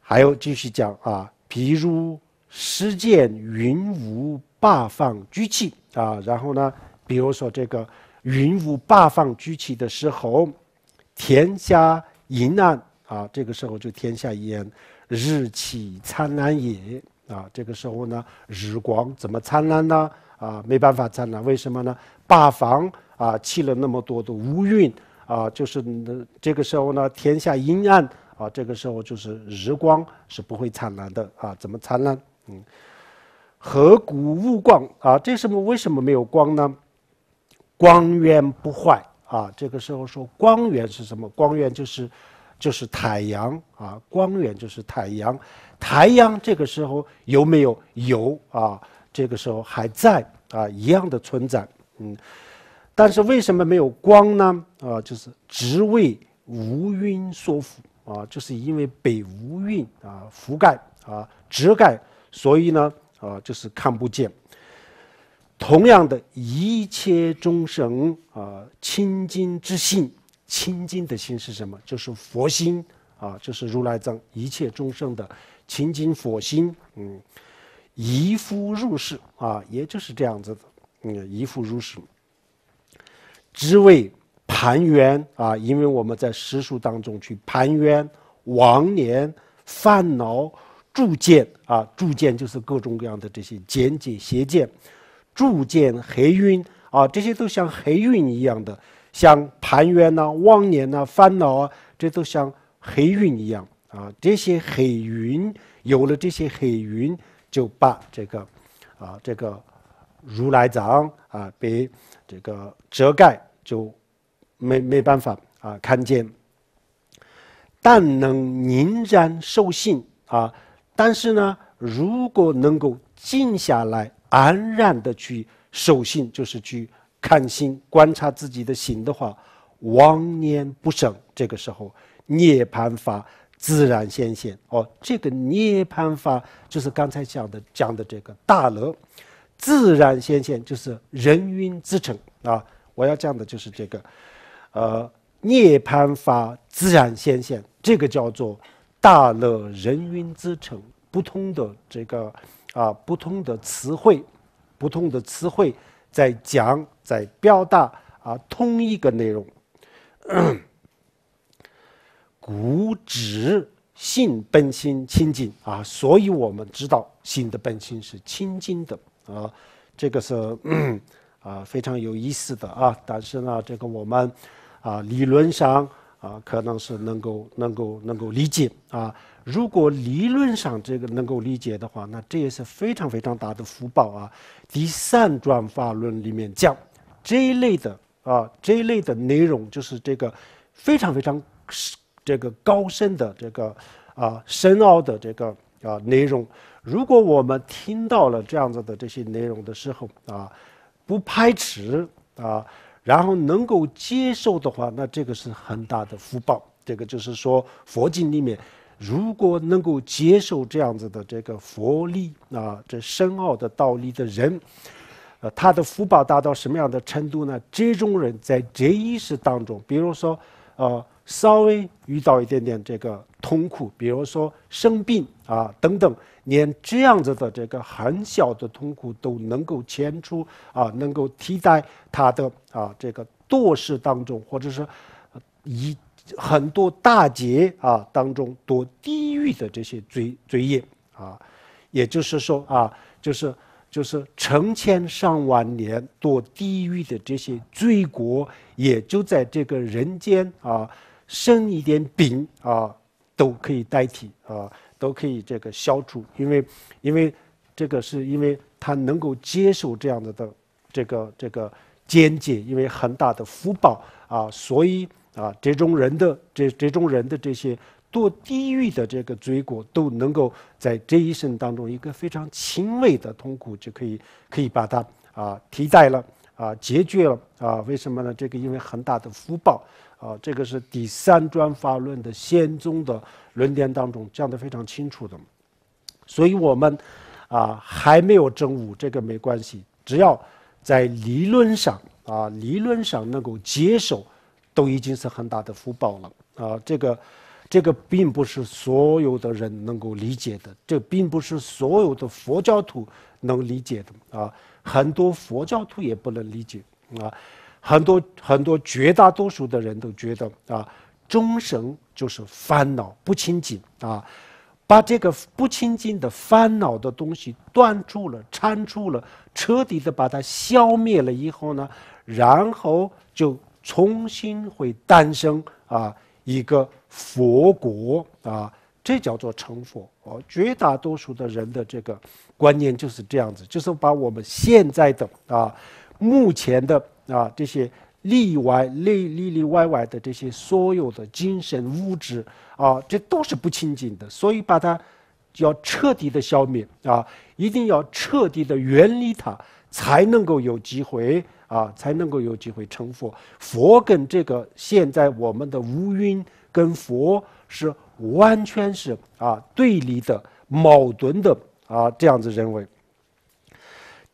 还有继续讲啊，比如诗见云雾罢放居气啊，然后呢，比如说这个云雾罢放居气的时候，天下阴暗啊，这个时候就天下阴，日气灿烂也啊，这个时候呢，日光怎么灿烂呢？啊，没办法灿烂，为什么呢？罢放啊，去了那么多的乌云。啊，就是这个时候呢，天下阴暗啊，这个时候就是日光是不会灿烂的啊，怎么灿烂？嗯，河谷无光啊，这什么？为什么没有光呢？光源不坏啊，这个时候说光源是什么？光源就是就是太阳啊，光源就是太阳，太阳这个时候有没有？有啊，这个时候还在啊，一样的存在，嗯。但是为什么没有光呢？啊，就是只为无云所覆啊，就是因为被无云啊覆盖啊遮盖，所以呢啊就是看不见。同样的一切众生啊，清净之心，清净的心是什么？就是佛心啊，就是如来藏，一切众生的清净佛心。嗯，移夫入室啊，也就是这样子的。嗯，移夫入室。只为盘冤啊！因为我们在诗书当中去盘冤、忘年、烦恼、铸剑啊，铸剑就是各种各样的这些剪剪邪剑、铸剑黑云啊，这些都像黑云一样的，像盘冤呐、忘年呐、烦恼啊，这都像黑云一样啊。这些黑云有了这些黑云，就把这个啊这个如来藏啊被这个遮盖。就没没办法啊，看见，但能凝然受信啊。但是呢，如果能够静下来，安然的去受信，就是去看心，观察自己的心的话，妄念不生。这个时候，涅槃法自然显现。哦，这个涅槃法就是刚才讲的讲的这个大乐，自然显现就是人云自成啊。我要讲的就是这个，呃，涅槃法自然显现，这个叫做大乐人云之成。不同的这个啊，不同的词汇，不同的词汇在讲，在表达啊，同一个内容。古指性本心清净啊，所以我们知道性的本性是清净的啊，这个是。嗯啊，非常有意思的啊！但是呢，这个我们啊，理论上啊，可能是能够能够能够理解啊。如果理论上这个能够理解的话，那这也是非常非常大的福报啊。《第三转法论里面讲这一类的啊，这一类的内容，就是这个非常非常这个高深的这个啊深奥的这个啊内容。如果我们听到了这样子的这些内容的时候啊。不排斥啊，然后能够接受的话，那这个是很大的福报。这个就是说，佛经里面，如果能够接受这样子的这个佛力啊，这深奥的道理的人，呃，他的福报达到什么样的程度呢？这种人在这一世当中，比如说，呃。稍微遇到一点点这个痛苦，比如说生病啊等等，连这样子的这个很小的痛苦都能够牵出啊，能够替代他的啊这个堕世当中，或者是一很多大劫啊当中堕地狱的这些罪罪业啊，也就是说啊，就是就是成千上万年堕地狱的这些罪过，也就在这个人间啊。生一点病啊，都可以代替啊，都可以这个消除，因为因为这个是因为他能够接受这样的的这个这个见解，因为很大的福报啊，所以啊，这种人的这这种人的这些堕地狱的这个罪过，都能够在这一生当中一个非常轻微的痛苦就可以可以把它啊替代了啊，解决了啊？为什么呢？这个因为很大的福报。啊，这个是第三专法论的先宗的论点当中讲得非常清楚的，所以我们啊还没有证悟，这个没关系，只要在理论上啊理论上能够接受，都已经是很大的福报了啊。这个这个并不是所有的人能够理解的，这并不是所有的佛教徒能理解的啊，很多佛教徒也不能理解啊。很多很多，绝大多数的人都觉得啊，中生就是烦恼不清净啊，把这个不清净的烦恼的东西断除了、铲除了，彻底的把它消灭了以后呢，然后就重新会诞生啊一个佛国啊，这叫做成佛。绝大多数的人的这个观念就是这样子，就是把我们现在的啊目前的。啊，这些里外内里里外外的这些所有的精神物质啊，这都是不清净的，所以把它要彻底的消灭啊，一定要彻底的远离它，才能够有机会啊，才能够有机会成佛。佛跟这个现在我们的无云跟佛是完全是啊对立的、矛盾的啊，这样子认为。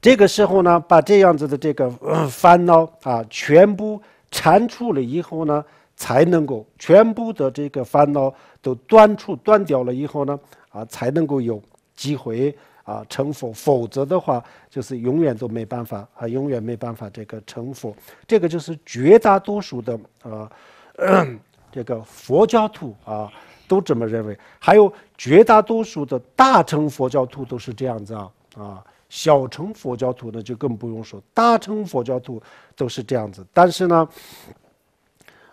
这个时候呢，把这样子的这个烦恼啊，全部铲除了以后呢，才能够全部的这个烦恼都断除、断掉了以后呢，啊，才能够有机会啊成佛。否则的话，就是永远都没办法，啊，永远没办法这个成佛。这个就是绝大多数的呃，这个佛教徒啊，都这么认为。还有绝大多数的大乘佛教徒都是这样子啊啊。小乘佛教徒呢，就更不用说；大乘佛教徒都是这样子。但是呢，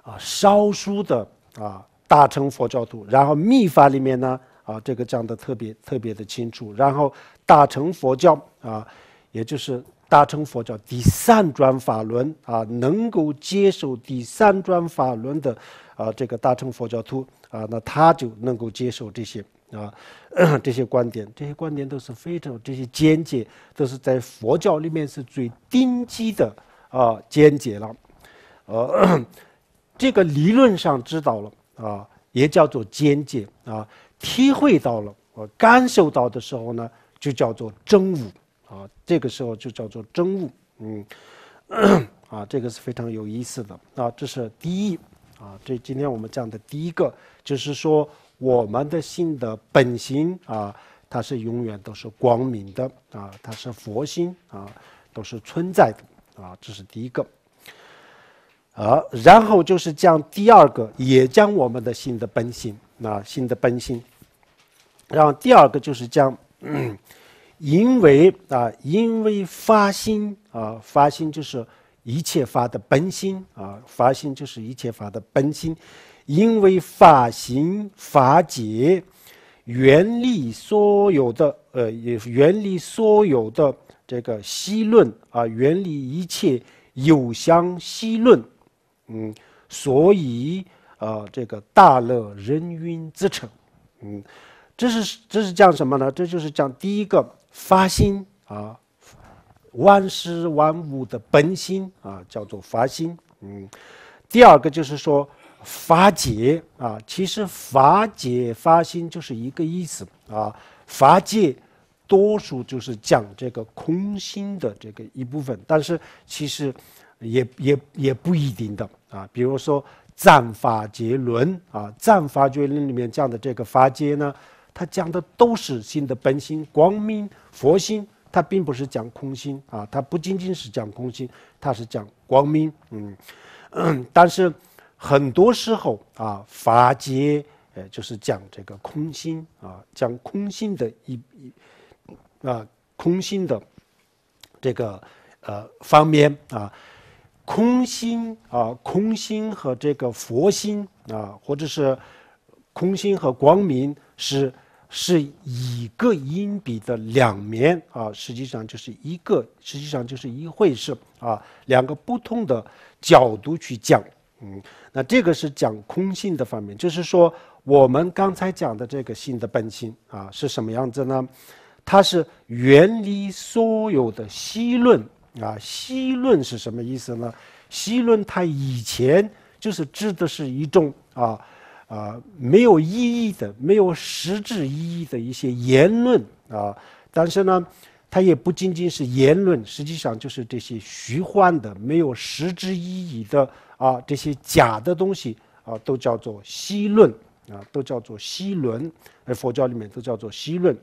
啊，少数的啊大乘佛教徒，然后密法里面呢，啊这个讲的特别特别的清楚。然后大乘佛教啊，也就是大乘佛教第三转法轮啊，能够接受第三转法轮的啊这个大乘佛教徒啊，那他就能够接受这些。啊，这些观点，这些观点都是非常，这些见解都是在佛教里面是最顶级的啊见解了。呃，这个理论上知道了啊，也叫做见解啊，体会到了啊，感受到的时候呢，就叫做真悟啊，这个时候就叫做真悟。嗯，啊，这个是非常有意思的啊，这是第一啊，这今天我们讲的第一个就是说。我们的心的本心啊，它是永远都是光明的啊，它是佛心啊，都是存在的啊，这是第一个。呃，然后就是将第二个，也将我们的心的本心，那心的本心，然后第二个就是将，因为啊，因为发心啊，发心就是一切法的本心啊，发心就是一切法的本心。因为法行法解，原理所有的呃，原理所有的这个西论啊，原理一切有相西论，嗯，所以啊，这个大乐人云自成，嗯，这是这是讲什么呢？这就是讲第一个发心啊，万事万物的本心啊，叫做法心，嗯，第二个就是说。法界啊，其实法界、法心就是一个意思啊。法界，多数就是讲这个空心的这个一部分，但是其实也也也不一定的啊。比如说《赞法结论》啊，《赞法结论》里面讲的这个法界呢，它讲的都是心的本心、光明佛心，它并不是讲空心啊，它不仅仅是讲空心，它是讲光明。嗯，但是。很多时候啊，法界呃，就是讲这个空心啊，讲空心的一一啊，空心的这个呃方面啊，空心啊，空心和这个佛心啊，或者是空心和光明是是一个音比的两面啊，实际上就是一个，实际上就是一回事啊，两个不同的角度去讲，嗯。那这个是讲空性的方面，就是说我们刚才讲的这个心的本性啊是什么样子呢？它是远离所有的西论啊，西论是什么意思呢？西论它以前就是指的是一种啊，啊没有意义的、没有实质意义的一些言论啊，但是呢。它也不仅仅是言论，实际上就是这些虚幻的、没有实质意义的啊，这些假的东西啊，都叫做西论啊，都叫做西论，在佛教里面都叫做西论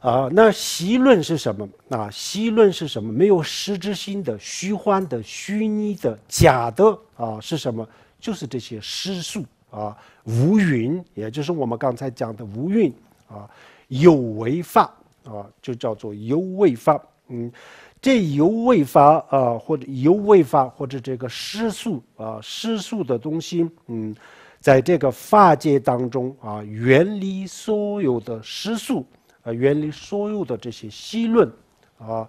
啊。那习论是什么？啊，习论是什么？没有实质性的、虚幻的、虚拟的、假的啊，是什么？就是这些诗术啊，无云，也就是我们刚才讲的无韵啊，有为法。啊，就叫做由未发，嗯，这由未发啊，或者由未发，或者这个施宿啊，施宿的东西，嗯，在这个法界当中啊，远离所有的施宿啊，远离所有的这些西论啊，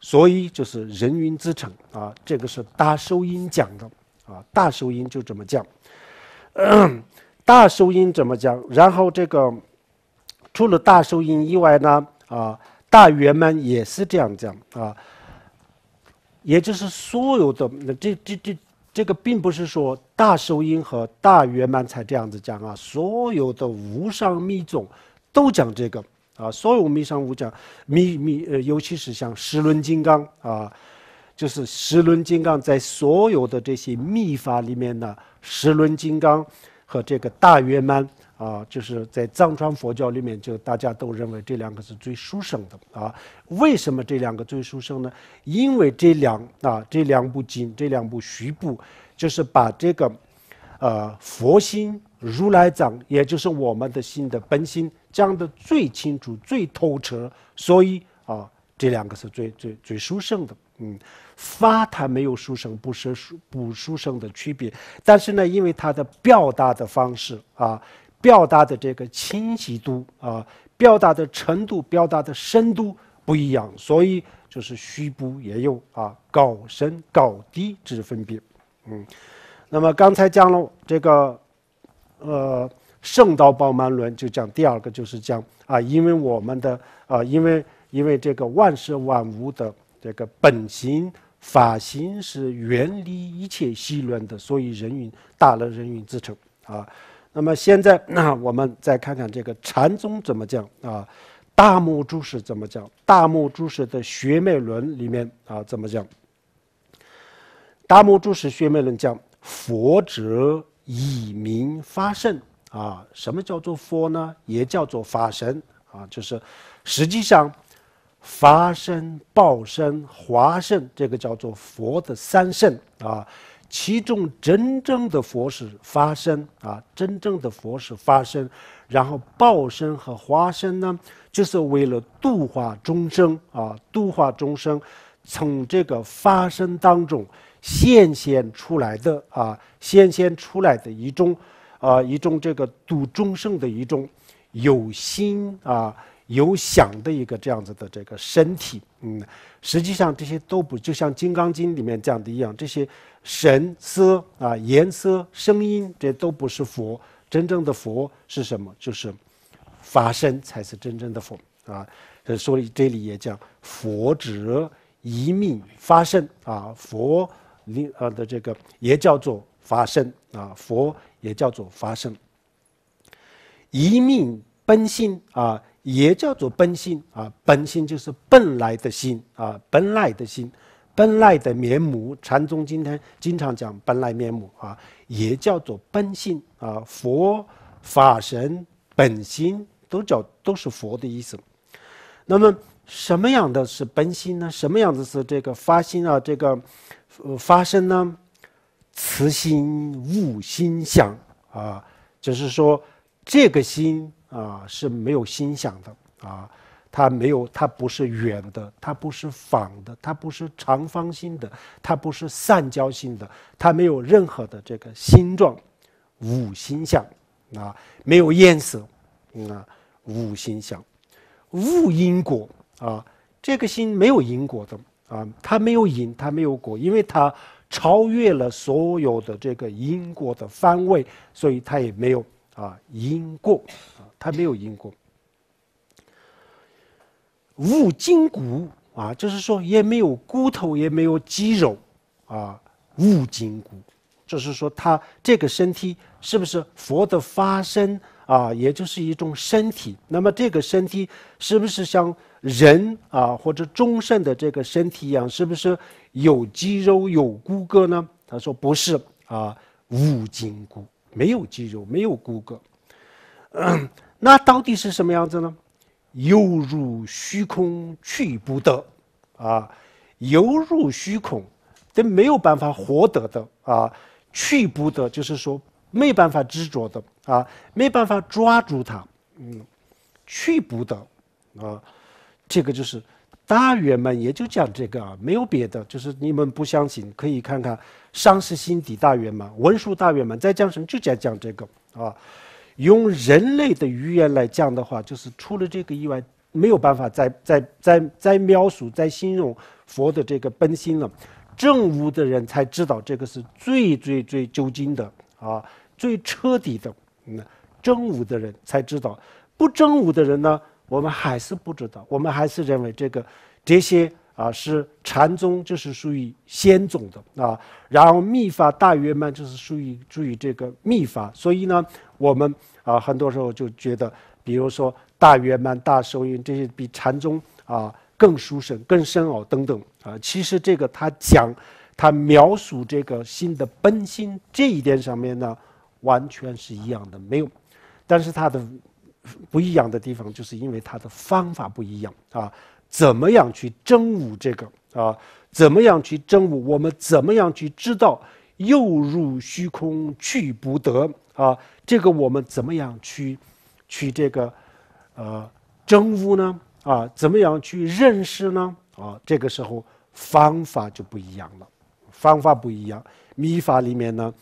所以就是人云之成啊，这个是大收音讲的啊，大收音就这么讲，大收音怎么讲？然后这个除了大收音以外呢？啊，大圆满也是这样讲啊，也就是所有的这这这这个，并不是说大寿音和大圆满才这样子讲啊，所有的无上密宗都讲这个啊，所有密上无讲密密呃，尤其是像十轮金刚啊，就是十轮金刚在所有的这些密法里面呢，十轮金刚和这个大圆满。啊，就是在藏传佛教里面，就大家都认为这两个是最殊胜的啊。为什么这两个最殊胜呢？因为这两啊这两部经，这两部虚部，就是把这个，呃，佛心、如来藏，也就是我们的心的本心，讲得最清楚、最透彻。所以啊，这两个是最最最殊胜的。嗯，法它没有殊胜不是不殊胜的区别，但是呢，因为它的表达的方式啊。表达的这个清晰度啊，表达的程度、表达的深度不一样，所以就是虚部也有啊，高深高低之分别。嗯，那么刚才讲了这个，呃，圣道饱满论就讲第二个，就是讲啊，因为我们的啊，因为因为这个万事万物的这个本心。法心是远离一切细论的，所以人云大了人云自成啊。那么现在，那我们再看看这个禅宗怎么讲啊？大木诸持怎么讲？大木诸持的《学脉论》里面啊怎么讲？大木诸持《学脉论》讲，佛者以明发圣啊。什么叫做佛呢？也叫做法神啊，就是实际上法身、报身、华身，这个叫做佛的三圣啊。其中真正的佛事发生啊，真正的佛事发生，然后报身和化身呢，就是为了度化众生啊，度化众生，从这个发生当中显现出来的啊，显现出来的一种，啊，一种这个度众生的一种有心啊、有想的一个这样子的这个身体，嗯。实际上这些都不就像《金刚经》里面讲的一样，这些神色啊、颜色、声音，这都不是佛。真正的佛是什么？就是法身才是真正的佛啊。所以这里也讲，佛者一命发身啊。佛，你呃的这个也叫做法身啊。佛也叫做法身，一命本心啊。也叫做本心啊，本心就是本来的心啊，本来的心，本来的面目。禅宗今天经常讲本来面目啊，也叫做本心啊，佛、法、神本心都叫都是佛的意思。那么，什么样的是本心呢？什么样的是这个发心啊？这个，呃，发生呢？慈心、悟心、想啊，就是说这个心。啊，是没有心想的啊，它没有，它不是圆的，它不是方的，它不是长方形的，它不是散角性的，它没有任何的这个形状，五心相啊，没有颜色啊，五心相，无因果啊，这个心没有因果的啊，它没有因，它没有果，因为它超越了所有的这个因果的方位，所以它也没有。啊，因果啊，他没有因果。无筋骨啊，就是说也没有骨头，也没有肌肉啊，无筋骨，就是说他这个身体是不是佛的发身啊？也就是一种身体。那么这个身体是不是像人啊或者众生的这个身体一样，是不是有肌肉有骨骼呢？他说不是啊，无筋骨。没有肌肉，没有骨骼，嗯，那到底是什么样子呢？犹如虚空去不得，啊，犹如虚空，都没有办法获得的啊，去不得就是说没办法执着的啊，没办法抓住它，嗯，去不得，啊，这个就是。大圆满也就讲这个，没有别的，就是你们不相信，可以看看《伤是心底大圆满》《文殊大圆满》，在讲什么，就讲讲这个啊。用人类的语言来讲的话，就是除了这个以外，没有办法再再再再描述、再形容佛的这个本心了。正悟的人才知道这个是最最最究竟的啊，最彻底的。嗯，正悟的人才知道，不正悟的人呢？我们还是不知道，我们还是认为这个这些啊是禅宗，就是属于仙宗的啊。然后密法大圆满就是属于属于这个密法，所以呢，我们啊很多时候就觉得，比如说大圆满、大寿运这些比禅宗啊更殊胜、更深奥等等啊。其实这个他讲，他描述这个心的本心这一点上面呢，完全是一样的，没有。但是他的。不一样的地方，就是因为它的方法不一样啊，怎么样去证悟这个啊？怎么样去证悟？我们怎么样去知道，又入虚空去不得啊？这个我们怎么样去，去这个，呃，证悟呢？啊，怎么样去认识呢？啊，这个时候方法就不一样了，方法不一样，密法里面呢？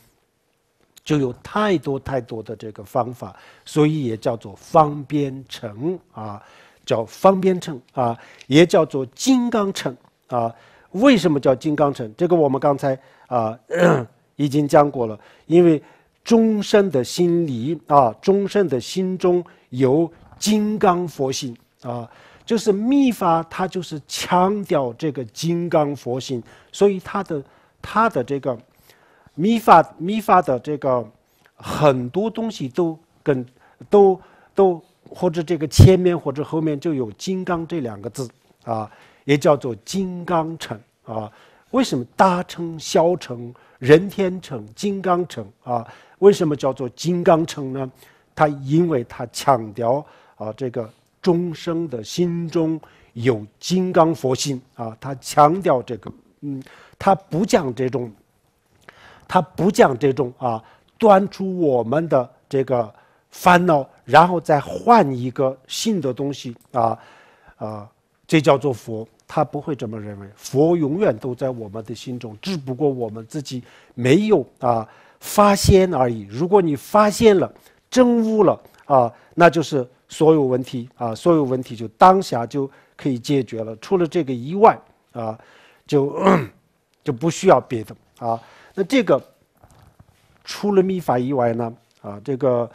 就有太多太多的这个方法，所以也叫做方边称啊，叫方边称啊，也叫做金刚称啊。为什么叫金刚称？这个我们刚才啊 已经讲过了，因为众生的心里啊，众生的心中有金刚佛性啊，就是密法，它就是强调这个金刚佛性，所以它的它的这个。密法，密法的这个很多东西都跟都都或者这个前面或者后面就有“金刚”这两个字啊，也叫做金刚乘”啊。为什么大乘、小乘、人天乘、金刚乘啊？为什么叫做金刚乘呢？它因为它强调啊，这个众生的心中有金刚佛心啊，它强调这个，嗯，它不讲这种。他不讲这种啊，端出我们的这个烦恼，然后再换一个新的东西啊，啊，这叫做佛。他不会这么认为，佛永远都在我们的心中，只不过我们自己没有啊发现而已。如果你发现了，证悟了啊，那就是所有问题啊，所有问题就当下就可以解决了。除了这个以外啊，就就不需要别的啊。那这个，除了密法以外呢？啊，这个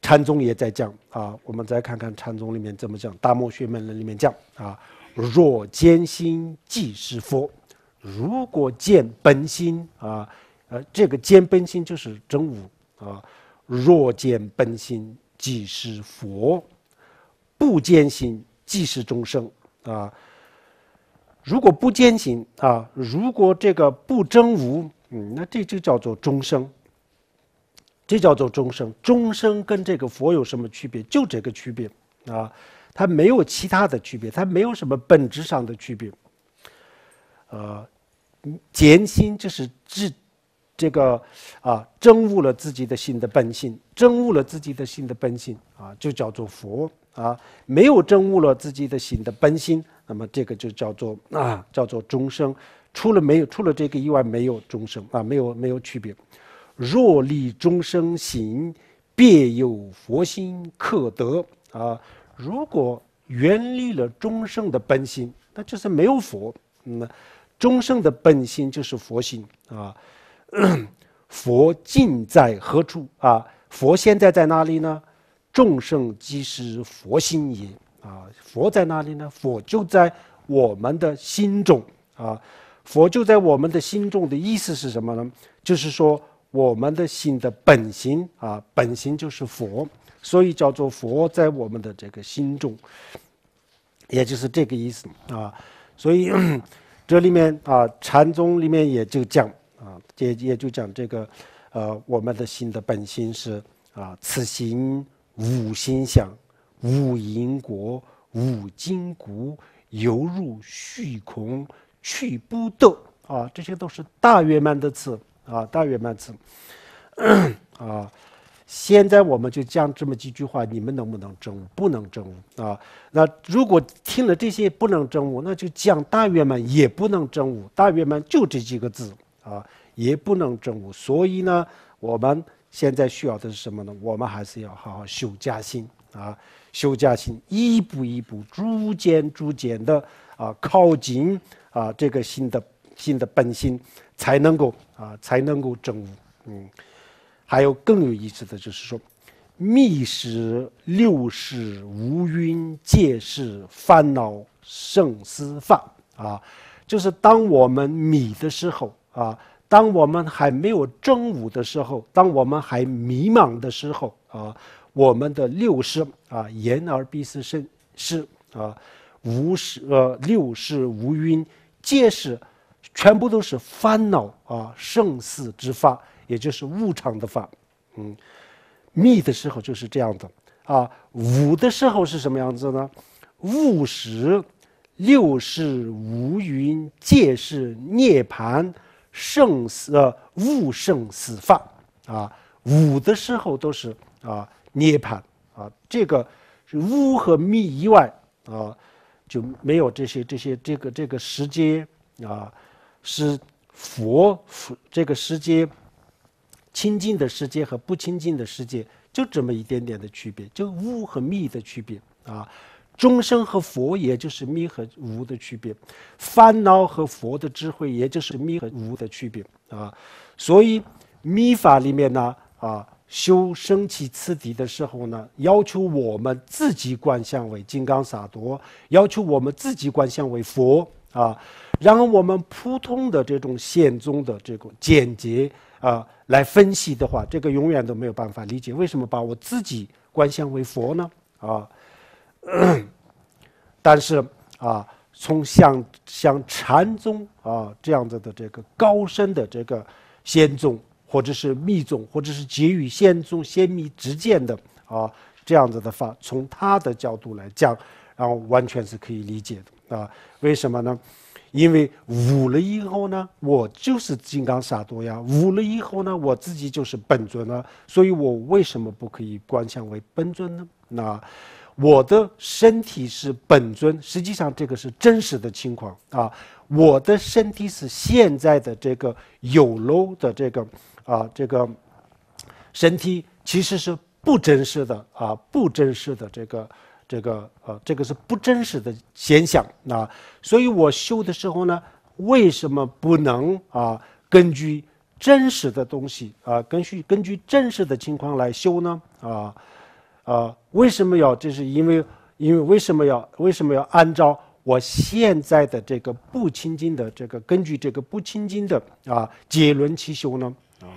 禅宗也在讲啊。我们再看看禅宗里面怎么讲，《大漠学门论》里面讲啊：若见心即是佛；如果见本心啊，呃，这个见本心就是真无啊。若见本心即是佛，不见心即是众生啊。如果不见心啊，如果这个不真无。嗯，那这就叫做众生，这叫做众生。众生跟这个佛有什么区别？就这个区别啊，它没有其他的区别，它没有什么本质上的区别。呃，艰心就是治这个啊，证悟了自己的心的本性，证悟了自己的心的本性啊，就叫做佛啊。没有证悟了自己的心的本性，那么这个就叫做啊，叫做众生。除了没有，除了这个以外，没有众生啊，没有没有区别。若立众生行，便有佛心可得啊。如果原立了众生的本心，那就是没有佛。那众生的本心就是佛心啊。佛尽在何处啊？佛现在在哪里呢？众生即是佛心也啊。佛在哪里呢？佛就在我们的心中啊。佛就在我们的心中，的意思是什么呢？就是说，我们的心的本性啊，本性就是佛，所以叫做佛在我们的这个心中，也就是这个意思啊。所以，这里面啊，禅宗里面也就讲啊，也也就讲这个，呃，我们的心的本性是啊，此行五心想，五因果，五金骨，犹如虚空。去不得啊！这些都是大圆满的词啊，大圆满词 啊。现在我们就讲这么几句话，你们能不能证悟？不能证悟啊。那如果听了这些不能证悟，那就讲大圆满也不能证悟。大圆满就这几个字啊，也不能证悟。所以呢，我们现在需要的是什么呢？我们还是要好好修加心啊，修加心，一步一步，逐渐逐渐的。啊，靠近啊，这个心的、心的本心，才能够啊，才能够证悟。嗯，还有更有意思的就是说，密时六识无晕，皆是烦恼胜思法啊，就是当我们迷的时候啊，当我们还没有正悟的时候，当我们还迷茫的时候啊，我们的六识啊，言而必思生识啊。五是呃，六是无晕，皆是，全部都是烦恼啊，生死之法，也就是无常的法，嗯，密的时候就是这样的啊。五的时候是什么样子呢？无时六是无云，皆是涅盘，生死无生死法啊。五的时候都是啊涅盘啊，这个是五和密以外啊。就没有这些这些这个这个时间啊，是佛这个时间清净的世界和不清净的世界就这么一点点的区别，就物和密的区别啊，众生和佛也就是密和无的区别，烦恼和佛的智慧也就是密和无的区别啊，所以密法里面呢啊。修生起次第的时候呢，要求我们自己观相为金刚萨埵，要求我们自己观相为佛啊。然后我们普通的这种显宗的这个简洁啊，来分析的话，这个永远都没有办法理解为什么把我自己观相为佛呢？啊，但是啊，从像像禅宗啊这样子的这个高深的这个仙宗。或者是密宗，或者是结予先宗先密直见的啊，这样子的话，从他的角度来讲，然后完全是可以理解的啊。为什么呢？因为悟了以后呢，我就是金刚萨多呀。悟了以后呢，我自己就是本尊了，所以我为什么不可以观想为本尊呢？那我的身体是本尊，实际上这个是真实的情况啊。我的身体是现在的这个有漏的这个。啊，这个身体其实是不真实的啊，不真实的这个，这个呃，这个是不真实的现象啊。所以我修的时候呢，为什么不能啊，根据真实的东西啊，根据根据真实的情况来修呢？啊啊，为什么要？这是因为，因为为什么要为什么要按照我现在的这个不清净的这个，根据这个不清净的啊，结论去修呢？啊，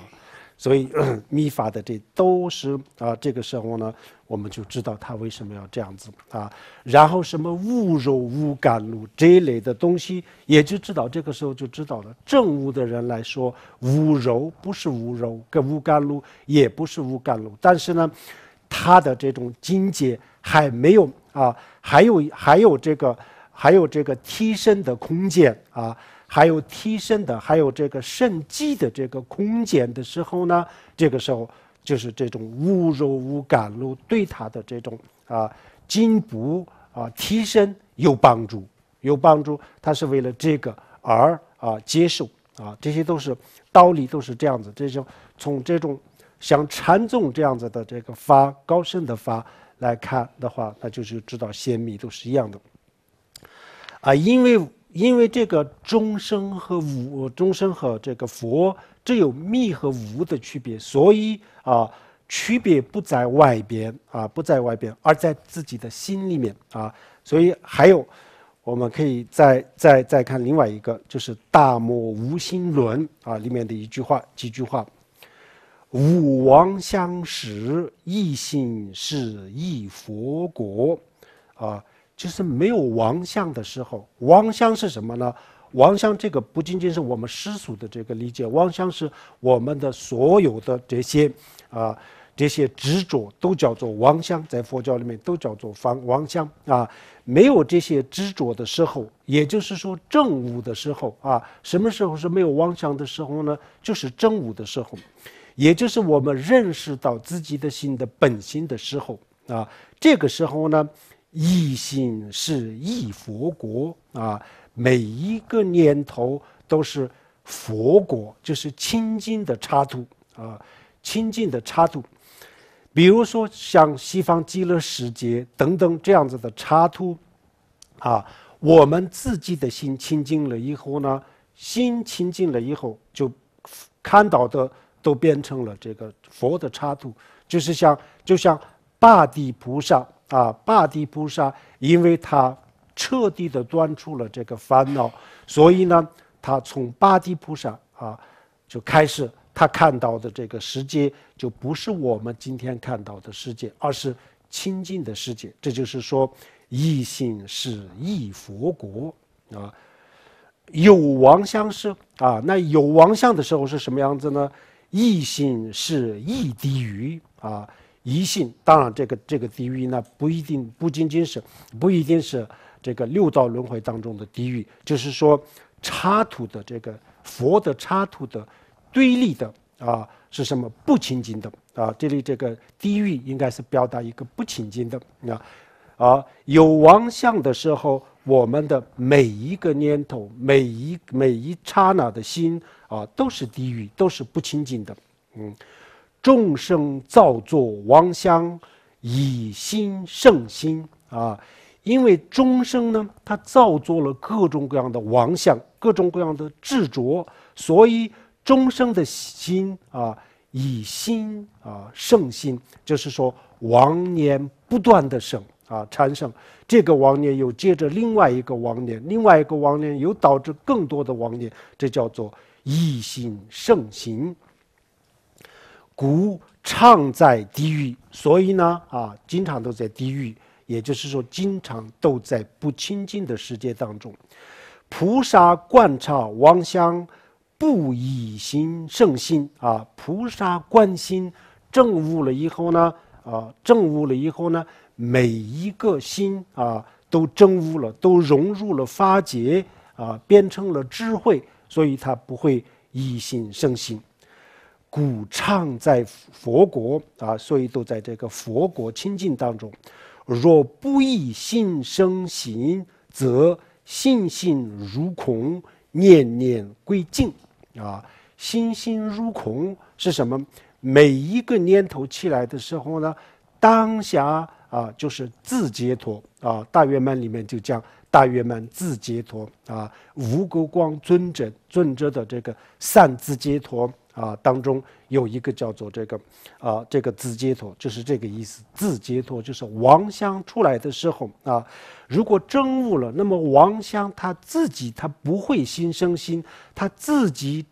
所以 密法的这都是啊，这个时候呢，我们就知道他为什么要这样子啊。然后什么无柔、无甘露这一类的东西，也就知道这个时候就知道了。正悟的人来说，无柔不是无柔，跟无甘露也不是无甘露，但是呢，他的这种境界还没有啊，还有还有这个还有这个提升的空间啊。还有提升的，还有这个肾气的这个空间的时候呢，这个时候就是这种无肉无感，路对他的这种啊进步啊提升有帮助，有帮助。他是为了这个而啊接受啊，这些都是道理，都是这样子。这就从这种像禅宗这样子的这个发高深的发来看的话，那就是知道仙密都是一样的啊，因为。因为这个众生和无众生和这个佛只有密和无的区别，所以啊，区别不在外边啊，不在外边，而在自己的心里面啊。所以还有，我们可以再再再看另外一个，就是《大漠无心论》啊里面的一句话几句话：吾王相识，一心是一佛国，啊。就是没有王相的时候，王相是什么呢？王相这个不仅仅是我们世俗的这个理解，王相是我们的所有的这些，啊，这些执着都叫做王相，在佛教里面都叫做方王相啊。没有这些执着的时候，也就是说正悟的时候啊。什么时候是没有王相的时候呢？就是正悟的时候，也就是我们认识到自己的心的本性的时候啊。这个时候呢？一心是一佛国啊，每一个念头都是佛国，就是清净的差度啊，清净的差度。比如说像西方极乐世界等等这样子的差度啊，我们自己的心清净了以后呢，心清净了以后就看到的都变成了这个佛的差度，就是像就像大地菩萨啊，巴地菩萨，因为他彻底的断除了这个烦恼，所以呢，他从巴地菩萨啊就开始，他看到的这个世界就不是我们今天看到的世界，而是清净的世界。这就是说，一心是一佛国啊，有王相是啊，那有王相的时候是什么样子呢？一心是一滴鱼啊。疑信，当然，这个这个地狱呢，不一定不仅仅是不一定是这个六道轮回当中的地狱，就是说插土的这个佛的插土的堆立的啊，是什么不清净的啊？这里这个地狱应该是表达一个不清净的啊。啊有妄想的时候，我们的每一个念头、每一每一刹那的心啊，都是地狱，都是不清净的。嗯。众生造作妄想，以心胜心啊！因为众生呢，他造作了各种各样的妄想，各种各样的执着，所以众生的心啊，以心啊胜心，就是说妄念不断的生啊，产生这个妄念，又接着另外一个妄念，另外一个妄念又导致更多的妄念，这叫做以心胜行。故常在地狱，所以呢啊，经常都在地狱，也就是说，经常都在不清净的世界当中。菩萨观察妄想，不以心胜心啊。菩萨观心正悟了以后呢，啊，正悟了以后呢，每一个心啊，都正悟了，都融入了法界啊，变成了智慧，所以它不会以心胜心。古唱在佛国啊，所以都在这个佛国清净当中。若不以心生行，则信心如空，念念归净啊。心心如空是什么？每一个念头起来的时候呢，当下啊，就是自解脱啊。大圆满里面就讲大圆满自解脱啊，无垢光尊者尊者的这个善自解脱。啊，当中有一个叫做这个，啊，这个自解脱，就是这个意思。自解脱就是王香出来的时候啊，如果真悟了，那么王香他自己他不会心生心，他自己，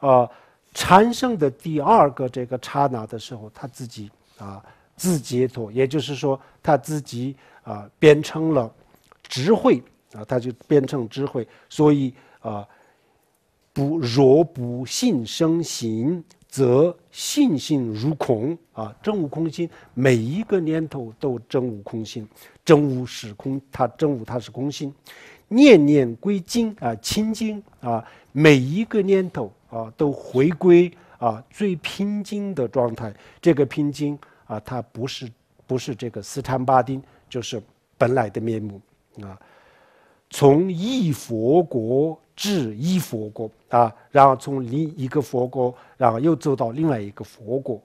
啊，产生的第二个这个刹那的时候，他自己啊自解脱，也就是说他自己啊变成了智慧啊，他就变成智慧，所以啊。不若不信生行，则信心如空啊，真悟空心，每一个念头都真悟空心，真悟是空，它真悟它是空心，念念归经啊，清净啊，每一个念头啊都回归啊最平静的状态，这个平静啊，它不是不是这个四禅八定，就是本来的面目啊。从一佛国至一佛国啊，然后从另一个佛国，然后又走到另外一个佛国。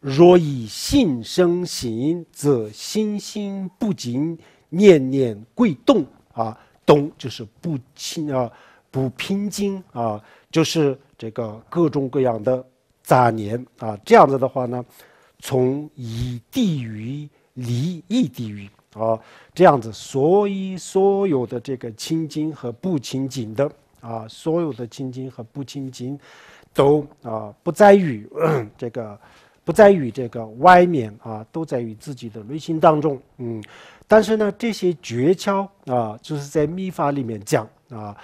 若以性生行，则心心不净，念念贵动啊，动就是不清啊，不平静啊，就是这个各种各样的杂念啊。这样子的话呢，从一地狱离一地狱。啊，这样子，所以所有的这个清净和不清净的啊，所有的清净和不清净，都啊不在于 这个，不在于这个外面啊，都在于自己的内心当中。嗯，但是呢，这些诀窍啊，就是在秘法里面讲啊，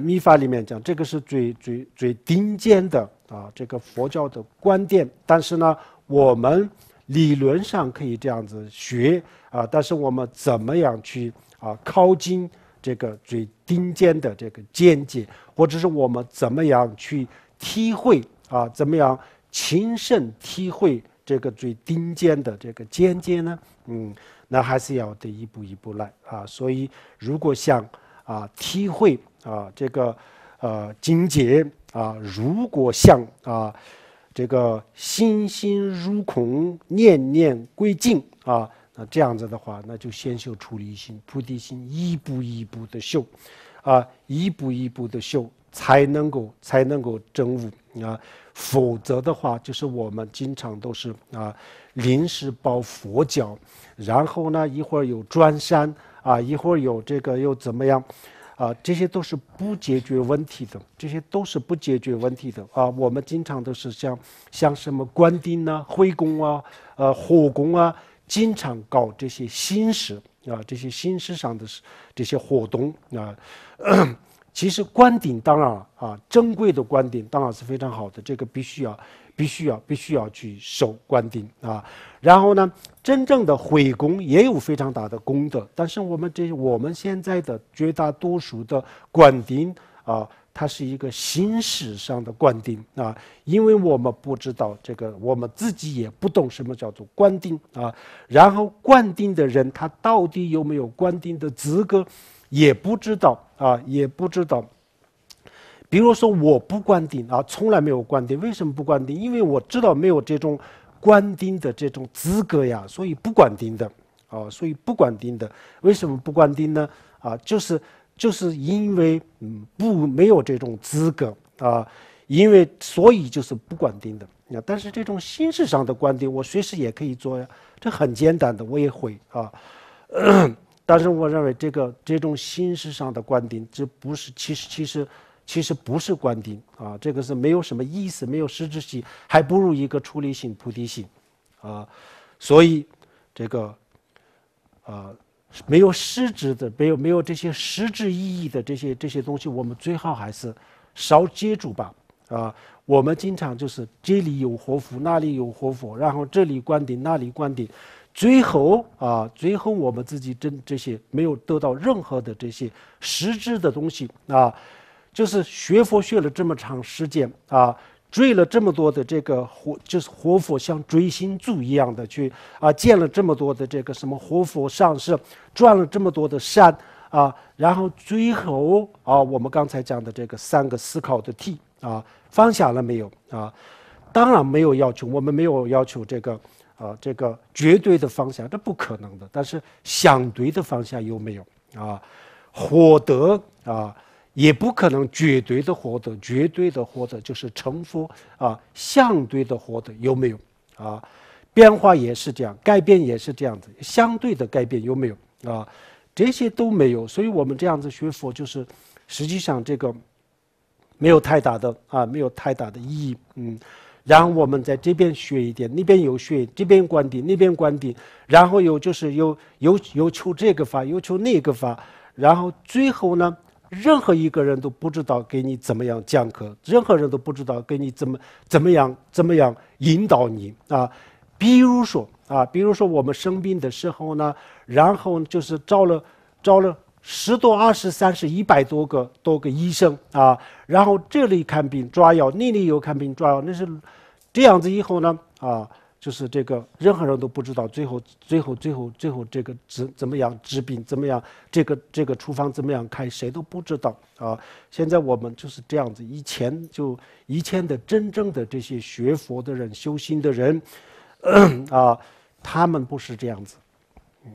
秘 法里面讲，这个是最最最顶尖的啊，这个佛教的观点。但是呢，我们理论上可以这样子学。啊！但是我们怎么样去啊靠近这个最顶尖的这个见界，或者是我们怎么样去体会啊？怎么样亲身体会这个最顶尖的这个见界呢？嗯，那还是要得一步一步来啊。所以，如果想啊体会啊这个呃境界啊，如果想啊这个心心如空，念念归净啊。那这样子的话，那就先修出离心、菩提心，一步一步的修，啊，一步一步的修，才能够才能够证悟啊，否则的话，就是我们经常都是啊，临时抱佛脚，然后呢，一会儿有专山啊，一会儿有这个又怎么样，啊，这些都是不解决问题的，这些都是不解决问题的啊。我们经常都是像像什么观定啊、灰供啊、呃火供啊。经常搞这些新事啊，这些新事上的这些活动啊，其实关顶当然啊，珍贵的关顶当然是非常好的，这个必须要、必须要、必须要去守关顶啊。然后呢，真正的悔功也有非常大的功德，但是我们这我们现在的绝大多数的关顶啊。他是一个形式上的官定啊，因为我们不知道这个，我们自己也不懂什么叫做官定啊。然后，官定的人他到底有没有官定的资格，也不知道啊，也不知道。比如说，我不官定啊，从来没有官定，为什么不官定？因为我知道没有这种官定的这种资格呀，所以不官定的啊，所以不官定的。为什么不官定呢？啊，就是。就是因为嗯不没有这种资格啊，因为所以就是不管定的啊。但是这种形式上的观点，我随时也可以做呀，这很简单的，我也会啊。但是我认为这个这种形式上的观点，这不是其实其实其实不是观点啊，这个是没有什么意思，没有实质性，还不如一个处理性菩提性啊。所以这个啊。没有实质的，没有没有这些实质意义的这些这些东西，我们最好还是少接触吧。啊，我们经常就是这里有活佛，那里有活佛，然后这里灌顶，那里灌顶，最后啊，最后我们自己真这些没有得到任何的这些实质的东西啊，就是学佛学了这么长时间啊。追了这么多的这个活，就是活佛像追星族一样的去啊，建了这么多的这个什么活佛上是赚了这么多的善啊，然后最后啊，我们刚才讲的这个三个思考的题啊，放下了没有啊？当然没有要求，我们没有要求这个啊，这个绝对的方向，这不可能的。但是相对的方向有没有啊？获得啊。也不可能绝对的活着，绝对的活着就是成佛啊。相对的活着有没有啊？变化也是这样，改变也是这样子。相对的改变有没有啊？这些都没有，所以我们这样子学佛就是，实际上这个没有太大的啊，没有太大的意义。嗯，然后我们在这边学一点，那边有学，这边观点，那边观点，然后有就是有有有求这个法，有求那个法，然后最后呢？任何一个人都不知道给你怎么样讲课，任何人都不知道给你怎么怎么样怎么样引导你啊。比如说啊，比如说我们生病的时候呢，然后就是招了招了十多、二十三、十、一百多个多个医生啊，然后这里看病抓药，那里又看病抓药，那是这样子以后呢啊。就是这个，任何人都不知道，最后、最后、最后、最后，这个治怎么样治病，怎么样，这个这个处方怎么样开，谁都不知道啊。现在我们就是这样子，以前就以前的真正的这些学佛的人、修心的人，啊，他们不是这样子，嗯，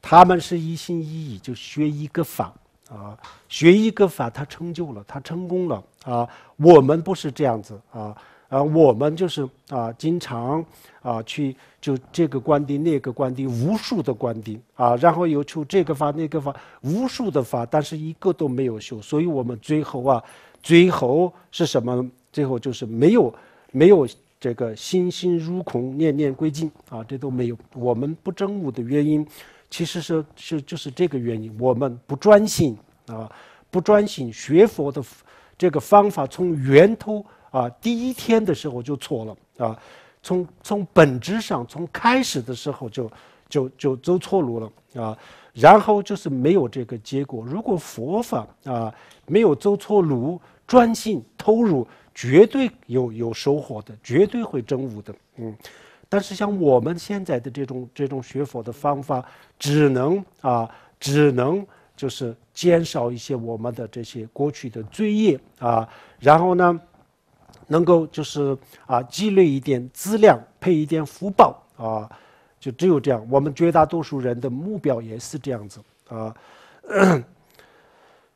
他们是一心一意就学一个法啊，学一个法，他成就了，他成功了啊。我们不是这样子啊。啊，我们就是啊，经常啊去就这个观帝、那个观帝，无数的观帝啊，然后又出这个法那个法，无数的法，但是一个都没有修。所以，我们最后啊，最后是什么？最后就是没有没有这个心心如空，念念归经，啊，这都没有。我们不争悟的原因，其实是是就是这个原因，我们不专心啊，不专心学佛的这个方法从源头。啊，第一天的时候就错了啊，从从本质上，从开始的时候就就就走错路了啊，然后就是没有这个结果。如果佛法啊没有走错路，专心投入，绝对有有收获的，绝对会证悟的。嗯，但是像我们现在的这种这种学佛的方法，只能啊，只能就是减少一些我们的这些过去的罪业啊，然后呢？能够就是啊，积累一点资量，配一点福报啊，就只有这样。我们绝大多数人的目标也是这样子啊，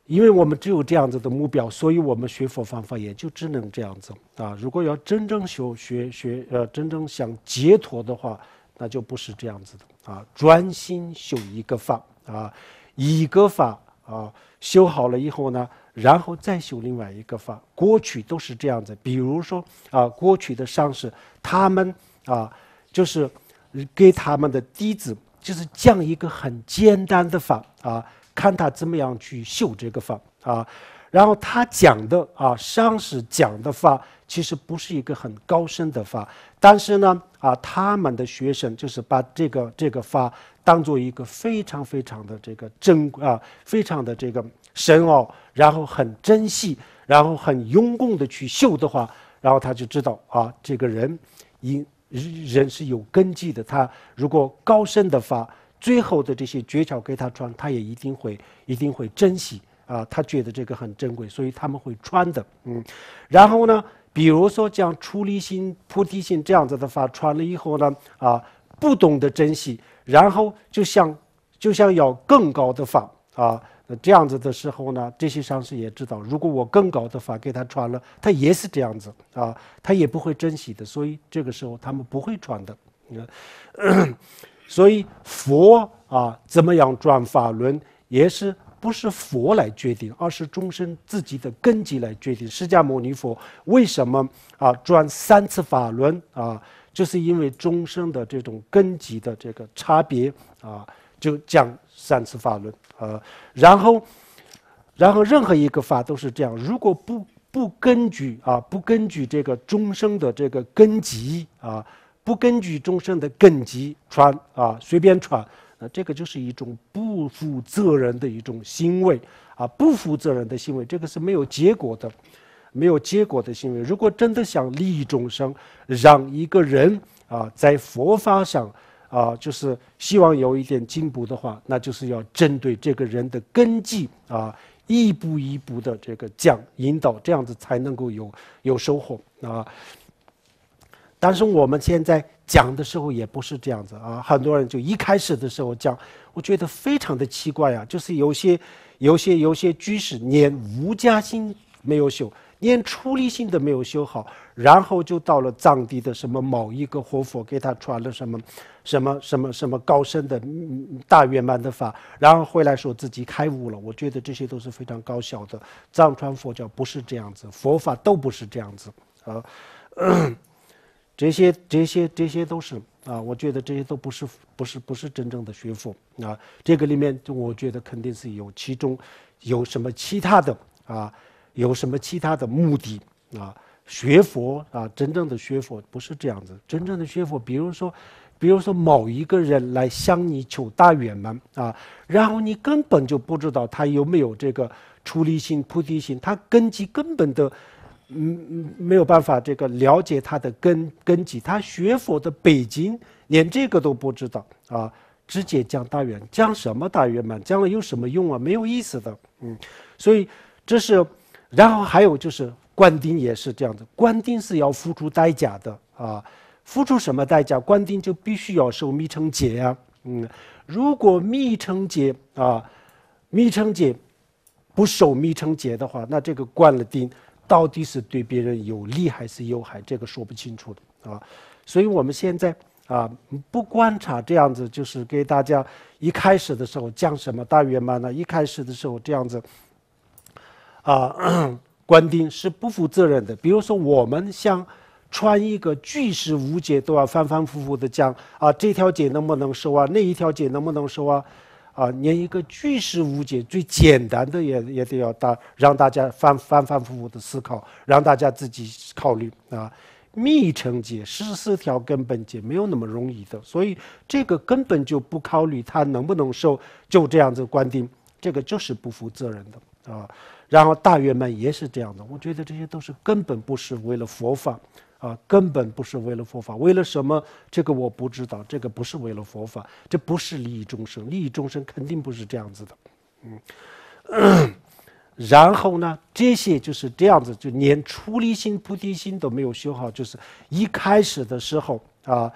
因为我们只有这样子的目标，所以我们学佛方法也就只能这样子啊。如果要真正修学学呃，真正想解脱的话，那就不是这样子的啊。专心修一个法啊，一个法啊，修好了以后呢。然后再修另外一个法，过去都是这样子。比如说啊，过去的上师他们啊，就是给他们的弟子，就是讲一个很简单的法啊，看他怎么样去修这个法啊。然后他讲的啊，上师讲的法其实不是一个很高深的法，但是呢啊，他们的学生就是把这个这个法当做一个非常非常的这个珍啊，非常的这个深奥。然后很珍惜，然后很拥功的去绣的话，然后他就知道啊，这个人，因人是有根基的。他如果高深的法，最后的这些诀窍给他穿，他也一定会一定会珍惜啊。他觉得这个很珍贵，所以他们会穿的。嗯，然后呢，比如说像出离心、菩提心这样子的法，穿了以后呢，啊，不懂得珍惜，然后就像就像要更高的法啊。这样子的时候呢，这些上师也知道，如果我更高的法给他传了，他也是这样子啊，他也不会珍惜的，所以这个时候他们不会传的。所以佛啊，怎么样转法轮，也是不是佛来决定，而是众生自己的根基来决定。释迦牟尼佛为什么啊转三次法轮啊，就是因为众生的这种根基的这个差别啊，就讲。三次法轮啊，然后，然后任何一个法都是这样。如果不不根据啊，不根据这个众生的这个根基啊，不根据众生的根基传啊，随便传，那这个就是一种不负责任的一种行为啊，不负责任的行为，这个是没有结果的，没有结果的行为。如果真的想利益众生，让一个人啊，在佛法上。啊，就是希望有一点进步的话，那就是要针对这个人的根基啊，一步一步的这个讲引导，这样子才能够有有收获啊。但是我们现在讲的时候也不是这样子啊，很多人就一开始的时候讲，我觉得非常的奇怪啊，就是有些、有些、有些居士连无加心没有修。连出离心都没有修好，然后就到了藏地的什么某一个活佛给他传了什么什么什么什么高深的大圆满的法，然后回来说自己开悟了。我觉得这些都是非常搞笑的。藏传佛教不是这样子，佛法都不是这样子啊。这些这些这些都是啊，我觉得这些都不是不是不是真正的学佛啊。这个里面我觉得肯定是有其中有什么其他的啊。有什么其他的目的啊？学佛啊，真正的学佛不是这样子。真正的学佛，比如说，比如说某一个人来向你求大圆满啊，然后你根本就不知道他有没有这个出离心、菩提心，他根基根本的，嗯，没有办法这个了解他的根根基。他学佛的背景连这个都不知道啊，直接讲大圆讲什么大圆满？讲了有什么用啊？没有意思的。嗯，所以这是。然后还有就是官丁也是这样子，官丁是要付出代价的啊，付出什么代价？官丁就必须要守密成节呀，嗯，如果密成节啊，密成节不守密成节的话，那这个官了丁到底是对别人有利还是有害？这个说不清楚的啊，所以我们现在啊不观察这样子，就是给大家一开始的时候讲什么大圆满呢？一开始的时候这样子。啊，官定是不负责任的。比如说，我们像穿一个巨石无解，都要反反复复的讲啊，这条解能不能收啊？那一条解能不能收啊？啊，连一个巨石无解最简单的也也得要大让大家反反反复复的思考，让大家自己考虑啊。密城解十四条根本解没有那么容易的，所以这个根本就不考虑它能不能收，就这样子官定，这个就是不负责任的啊。然后大员们也是这样的，我觉得这些都是根本不是为了佛法，啊，根本不是为了佛法，为了什么？这个我不知道，这个不是为了佛法，这不是利益众生，利益众生肯定不是这样子的，嗯，然后呢，这些就是这样子，就连出离心、菩提心都没有修好，就是一开始的时候啊。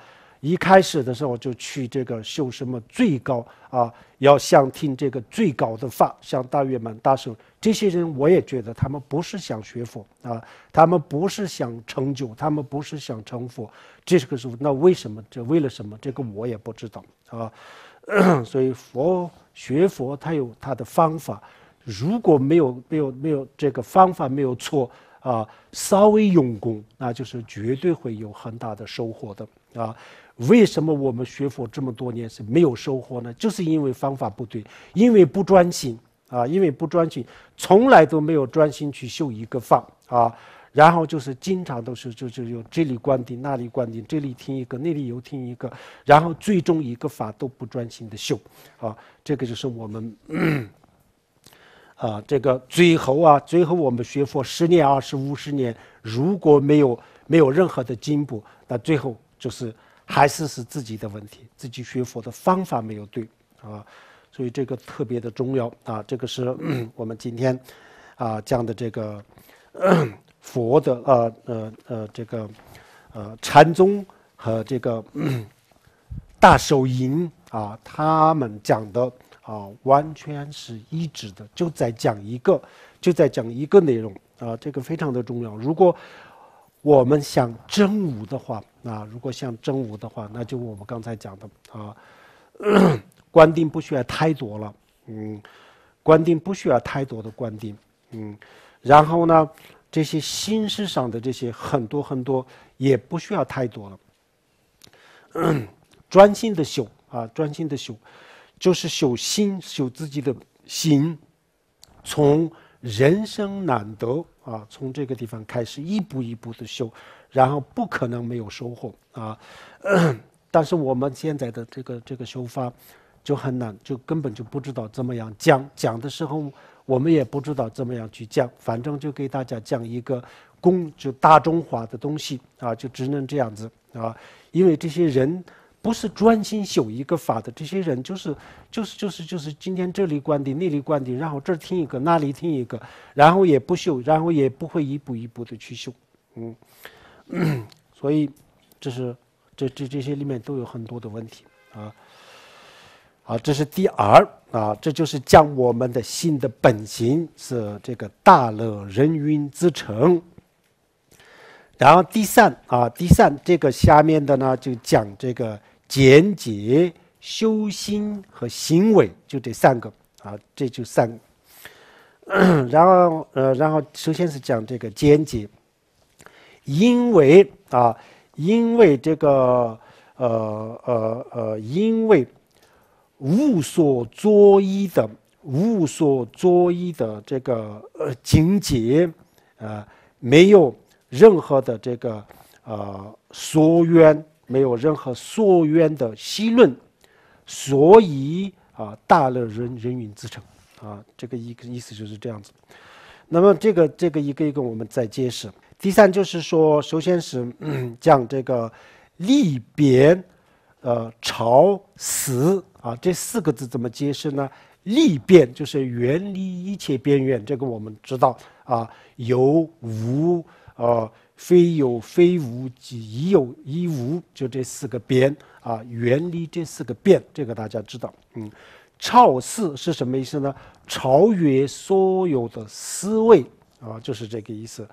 一开始的时候就去这个修什么最高啊？要想听这个最高的法，像大圆满、大圣这些人，我也觉得他们不是想学佛啊，他们不是想成就，他们不是想成佛。这个时候，那为什么？这为了什么？这个我也不知道啊。所以佛学佛，他有他的方法。如果没有没有没有这个方法没有错啊，稍微用功，那就是绝对会有很大的收获的啊。为什么我们学佛这么多年是没有收获呢？就是因为方法不对，因为不专心啊，因为不专心，从来都没有专心去修一个法啊。然后就是经常都是就就有这里观定，那里观定，这里听一个，那里又听一个，然后最终一个法都不专心的修啊。这个就是我们啊，这个最后啊，最后我们学佛十年、二十五、十年，如果没有没有任何的进步，那最后就是。还是是自己的问题，自己学佛的方法没有对啊，所以这个特别的重要啊，这个是我们今天啊讲的这个佛的呃呃呃这个呃禅宗和这个大手印啊，他们讲的啊完全是一致的，就在讲一个就在讲一个内容啊，这个非常的重要。如果我们想真悟的话。啊，如果像真武的话，那就我们刚才讲的啊，官定不需要太多了，嗯，官定不需要太多的官定，嗯，然后呢，这些心事上的这些很多很多也不需要太多了，专心的修啊，专心的修，就是修心，修自己的心，从人生难得啊，从这个地方开始一步一步的修。然后不可能没有收获啊！但是我们现在的这个这个修法，就很难，就根本就不知道怎么样讲。讲的时候，我们也不知道怎么样去讲。反正就给大家讲一个公，就大中华的东西啊，就只能这样子啊。因为这些人不是专心修一个法的，这些人就是就是就是就是今天这里观的，那里观的，然后这儿听一个，那里听一个，然后也不修，然后也不会一步一步的去修，嗯。所以，这是这这这些里面都有很多的问题啊。好，这是第二啊，这就是讲我们的心的本性是这个大乐人云之成。然后第三啊，第三这个下面的呢就讲这个简洁、修心和行为，就这三个啊，这就三。然后呃，然后首先是讲这个简洁因为啊，因为这个呃呃呃，因为无所作意的无所作意的这个呃境界，呃，没有任何的这个呃所缘，没有任何所缘的希论，所以啊，大乐人人云自成啊，这个意意思就是这样子。那么这个这个一个一个我们再解释。第三就是说，首先是嗯、讲这个“立贬，呃朝死啊，这四个字怎么解释呢？“立变”就是远离一切边缘，这个我们知道啊，有无呃，非有非无即有即无，就这四个边啊，远离这四个变，这个大家知道。嗯，“超四是什么意思呢？超越所有的思维啊，就是这个意思。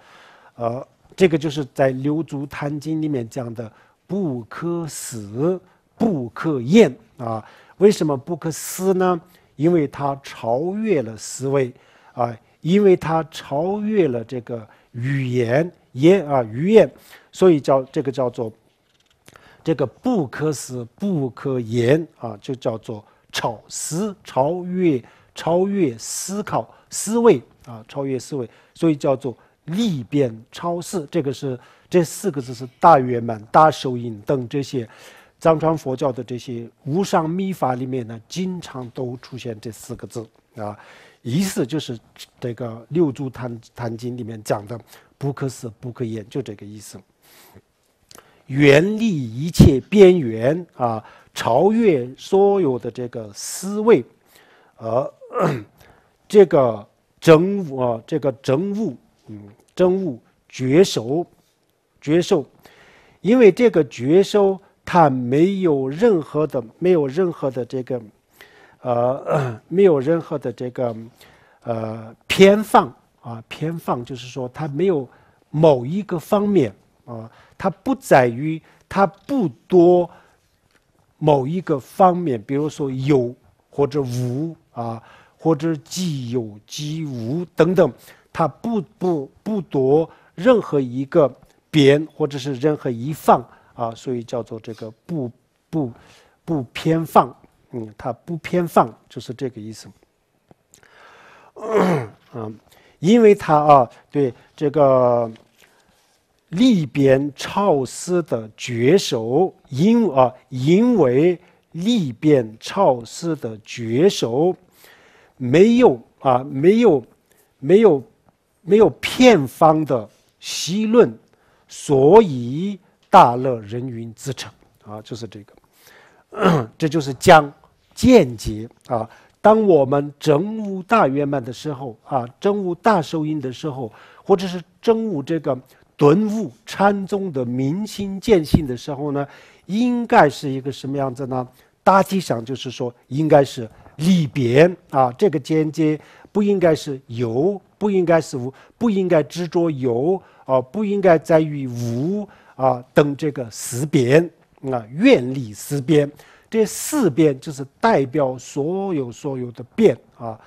呃，这个就是在《六足坛经》里面讲的“不可思，不可厌”啊。为什么不可思呢？因为它超越了思维啊，因为它超越了这个语言言啊语言，所以叫这个叫做这个不可思不可言啊，就叫做超思，超越超越思考思维啊，超越思维，所以叫做。利边超四，这个是这四个字是大圆满、大手印等这些藏传佛教的这些无上秘法里面呢，经常都出现这四个字啊，意思就是这个《六祖坛坛经》里面讲的不可思、不可言，就这个意思。远离一切边缘啊，超越所有的这个思维，而 这个真我，这个真物真悟绝收，绝收，因为这个绝收，它没有任何的，没有任何的这个，呃，没有任何的这个，呃，偏放啊，偏放，就是说它没有某一个方面啊，它不在于它不多某一个方面，比如说有或者无啊，或者既有既无等等。他不不不夺任何一个边或者是任何一方啊，所以叫做这个不不不偏放。嗯，他不偏放就是这个意思。嗯，因为他啊，对这个立边超司的绝手因啊，因为立边超司的绝手没有啊，没有没有。没有片方的析论，所以大乐人云自成啊，就是这个，这就是将间接啊。当我们真悟大圆满的时候啊，真悟大受音的时候，或者是真悟这个顿悟禅宗的明心见性的时候呢，应该是一个什么样子呢？大体上就是说，应该是离别啊，这个间接。不应该是有，不应该是无，不应该执着有啊，不应该在于无啊等这个思辨啊，愿力思辨，这四辨就是代表所有所有的变啊，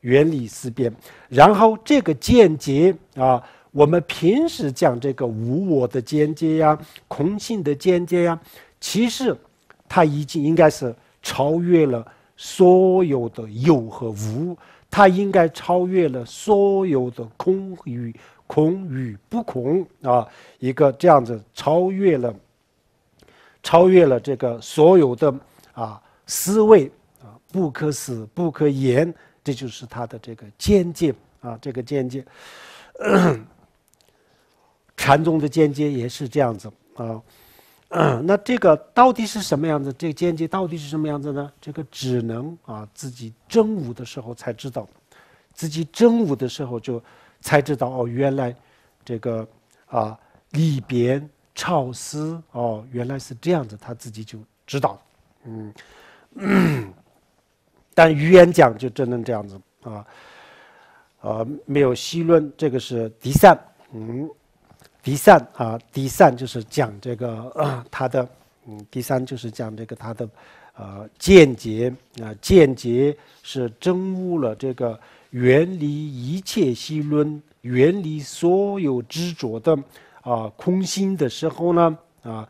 愿理思辨。然后这个见解啊，我们平时讲这个无我的见解呀，空性的见解呀，其实它已经应该是超越了所有的有和无。它应该超越了所有的空与空与不空啊，一个这样子超越了，超越了这个所有的啊思维啊不可思不可言，这就是他的这个见解啊这个见解。禅宗的见解也是这样子啊。那这个到底是什么样子？这个间接到底是什么样子呢？这个只能啊自己真武的时候才知道，自己真武的时候就才知道哦，原来这个啊离别、潮思哦原来是这样子，他自己就知道。嗯，但语言讲就只能这样子啊，呃没有细论，这个是第三，嗯。第三啊，第三就是讲这个他的，嗯，第三就是讲这个他的，呃，见解啊，见解是证悟了这个远离一切心论、远离所有执着的啊空性的时候呢，啊，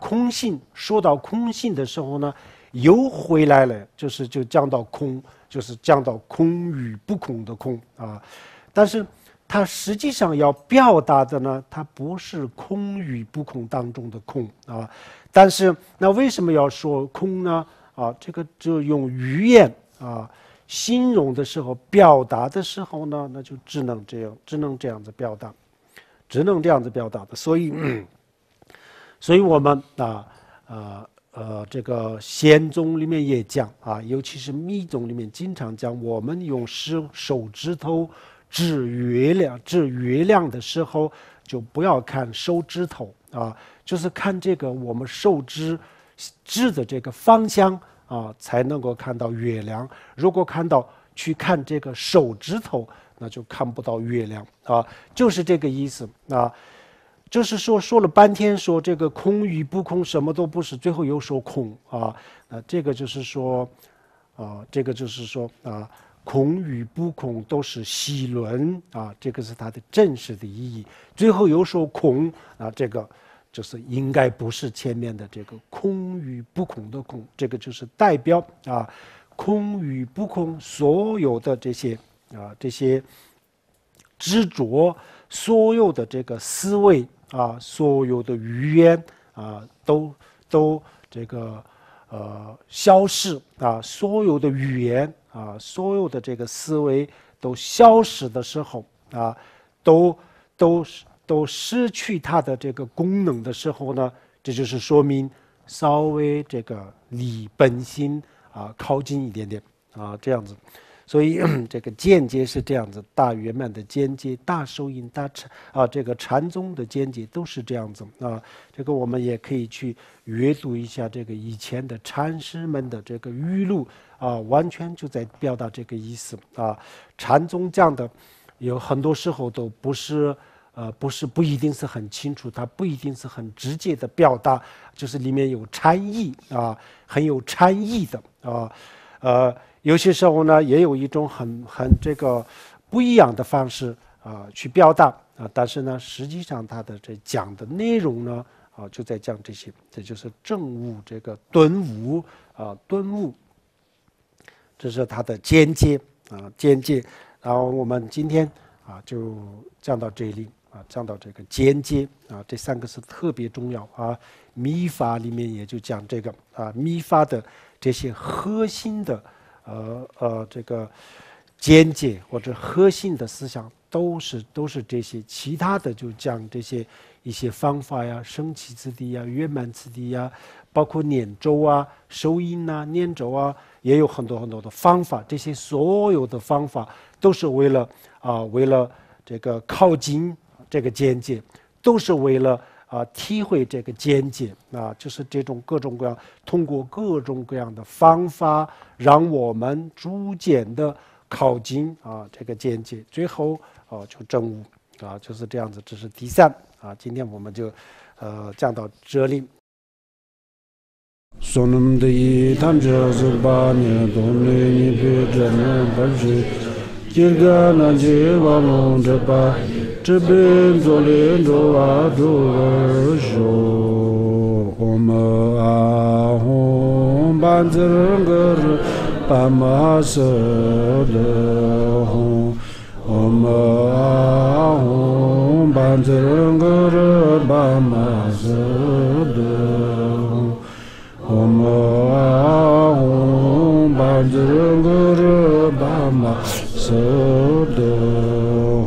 空性说到空性的时候呢，又回来了，就是就降到空，就是降到空与不空的空啊，但是。它实际上要表达的呢，它不是空与不空当中的空啊。但是那为什么要说空呢？啊，这个就用语言啊形容的时候，表达的时候呢，那就只能这样，只能这样子表达，只能这样子表达的。所以，所以我们啊，呃呃，这个仙宗里面也讲啊，尤其是密宗里面经常讲，我们用十手指头。指月亮，指月亮的时候，就不要看手指头啊，就是看这个我们手指指的这个方向啊，才能够看到月亮。如果看到去看这个手指头，那就看不到月亮啊，就是这个意思啊。就是说说了半天，说这个空与不空，什么都不是，最后又说空啊，那这个就是说，啊，这个就是说啊。空与不空都是喜轮啊，这个是它的正式的意义。最后又说空啊，这个就是应该不是前面的这个空与不空的空，这个就是代表啊，空与不空所有的这些啊这些执着，所有的这个思维啊，所有的语言啊，都都这个呃消逝啊，所有的语言。啊，所有的这个思维都消失的时候啊，都都都失去它的这个功能的时候呢，这就是说明稍微这个离本心啊靠近一点点啊，这样子。所以 这个间接是这样子，大圆满的间接，大收音，大禅啊，这个禅宗的间接都是这样子啊。这个我们也可以去阅读一下这个以前的禅师们的这个语录啊，完全就在表达这个意思啊。禅宗讲的有很多时候都不是呃，不是不一定是很清楚，它不一定是很直接的表达，就是里面有禅意啊，很有禅意的啊，呃。有些时候呢，也有一种很很这个不一样的方式啊去表达啊，但是呢，实际上他的这讲的内容呢啊就在讲这些，这就是政务这个顿悟啊顿悟，这是他的间接啊间接，然后我们今天啊就讲到这里啊，讲到这个间接啊这三个是特别重要啊，密法里面也就讲这个啊密法的这些核心的。呃呃，这个见解或者核心的思想都是都是这些，其他的就讲这些一些方法呀，升起次第呀、圆满次第呀，包括念咒啊、收音呐、念咒啊，也有很多很多的方法。这些所有的方法都是为了啊，为了这个靠近这个见解，都是为了。啊，体会这个间接啊，就是这种各种各样，通过各种各样的方法，让我们逐渐的靠近啊，这个间接，最后啊，就证悟啊，就是这样子。这是第三啊，今天我们就，呃，讲到这里。Te bendolendo adojo Oma ahom banzırıngır Pamasılahom Oma ahom banzırıngır Pamasılahom Oma ahom banzırıngır Pamasılahom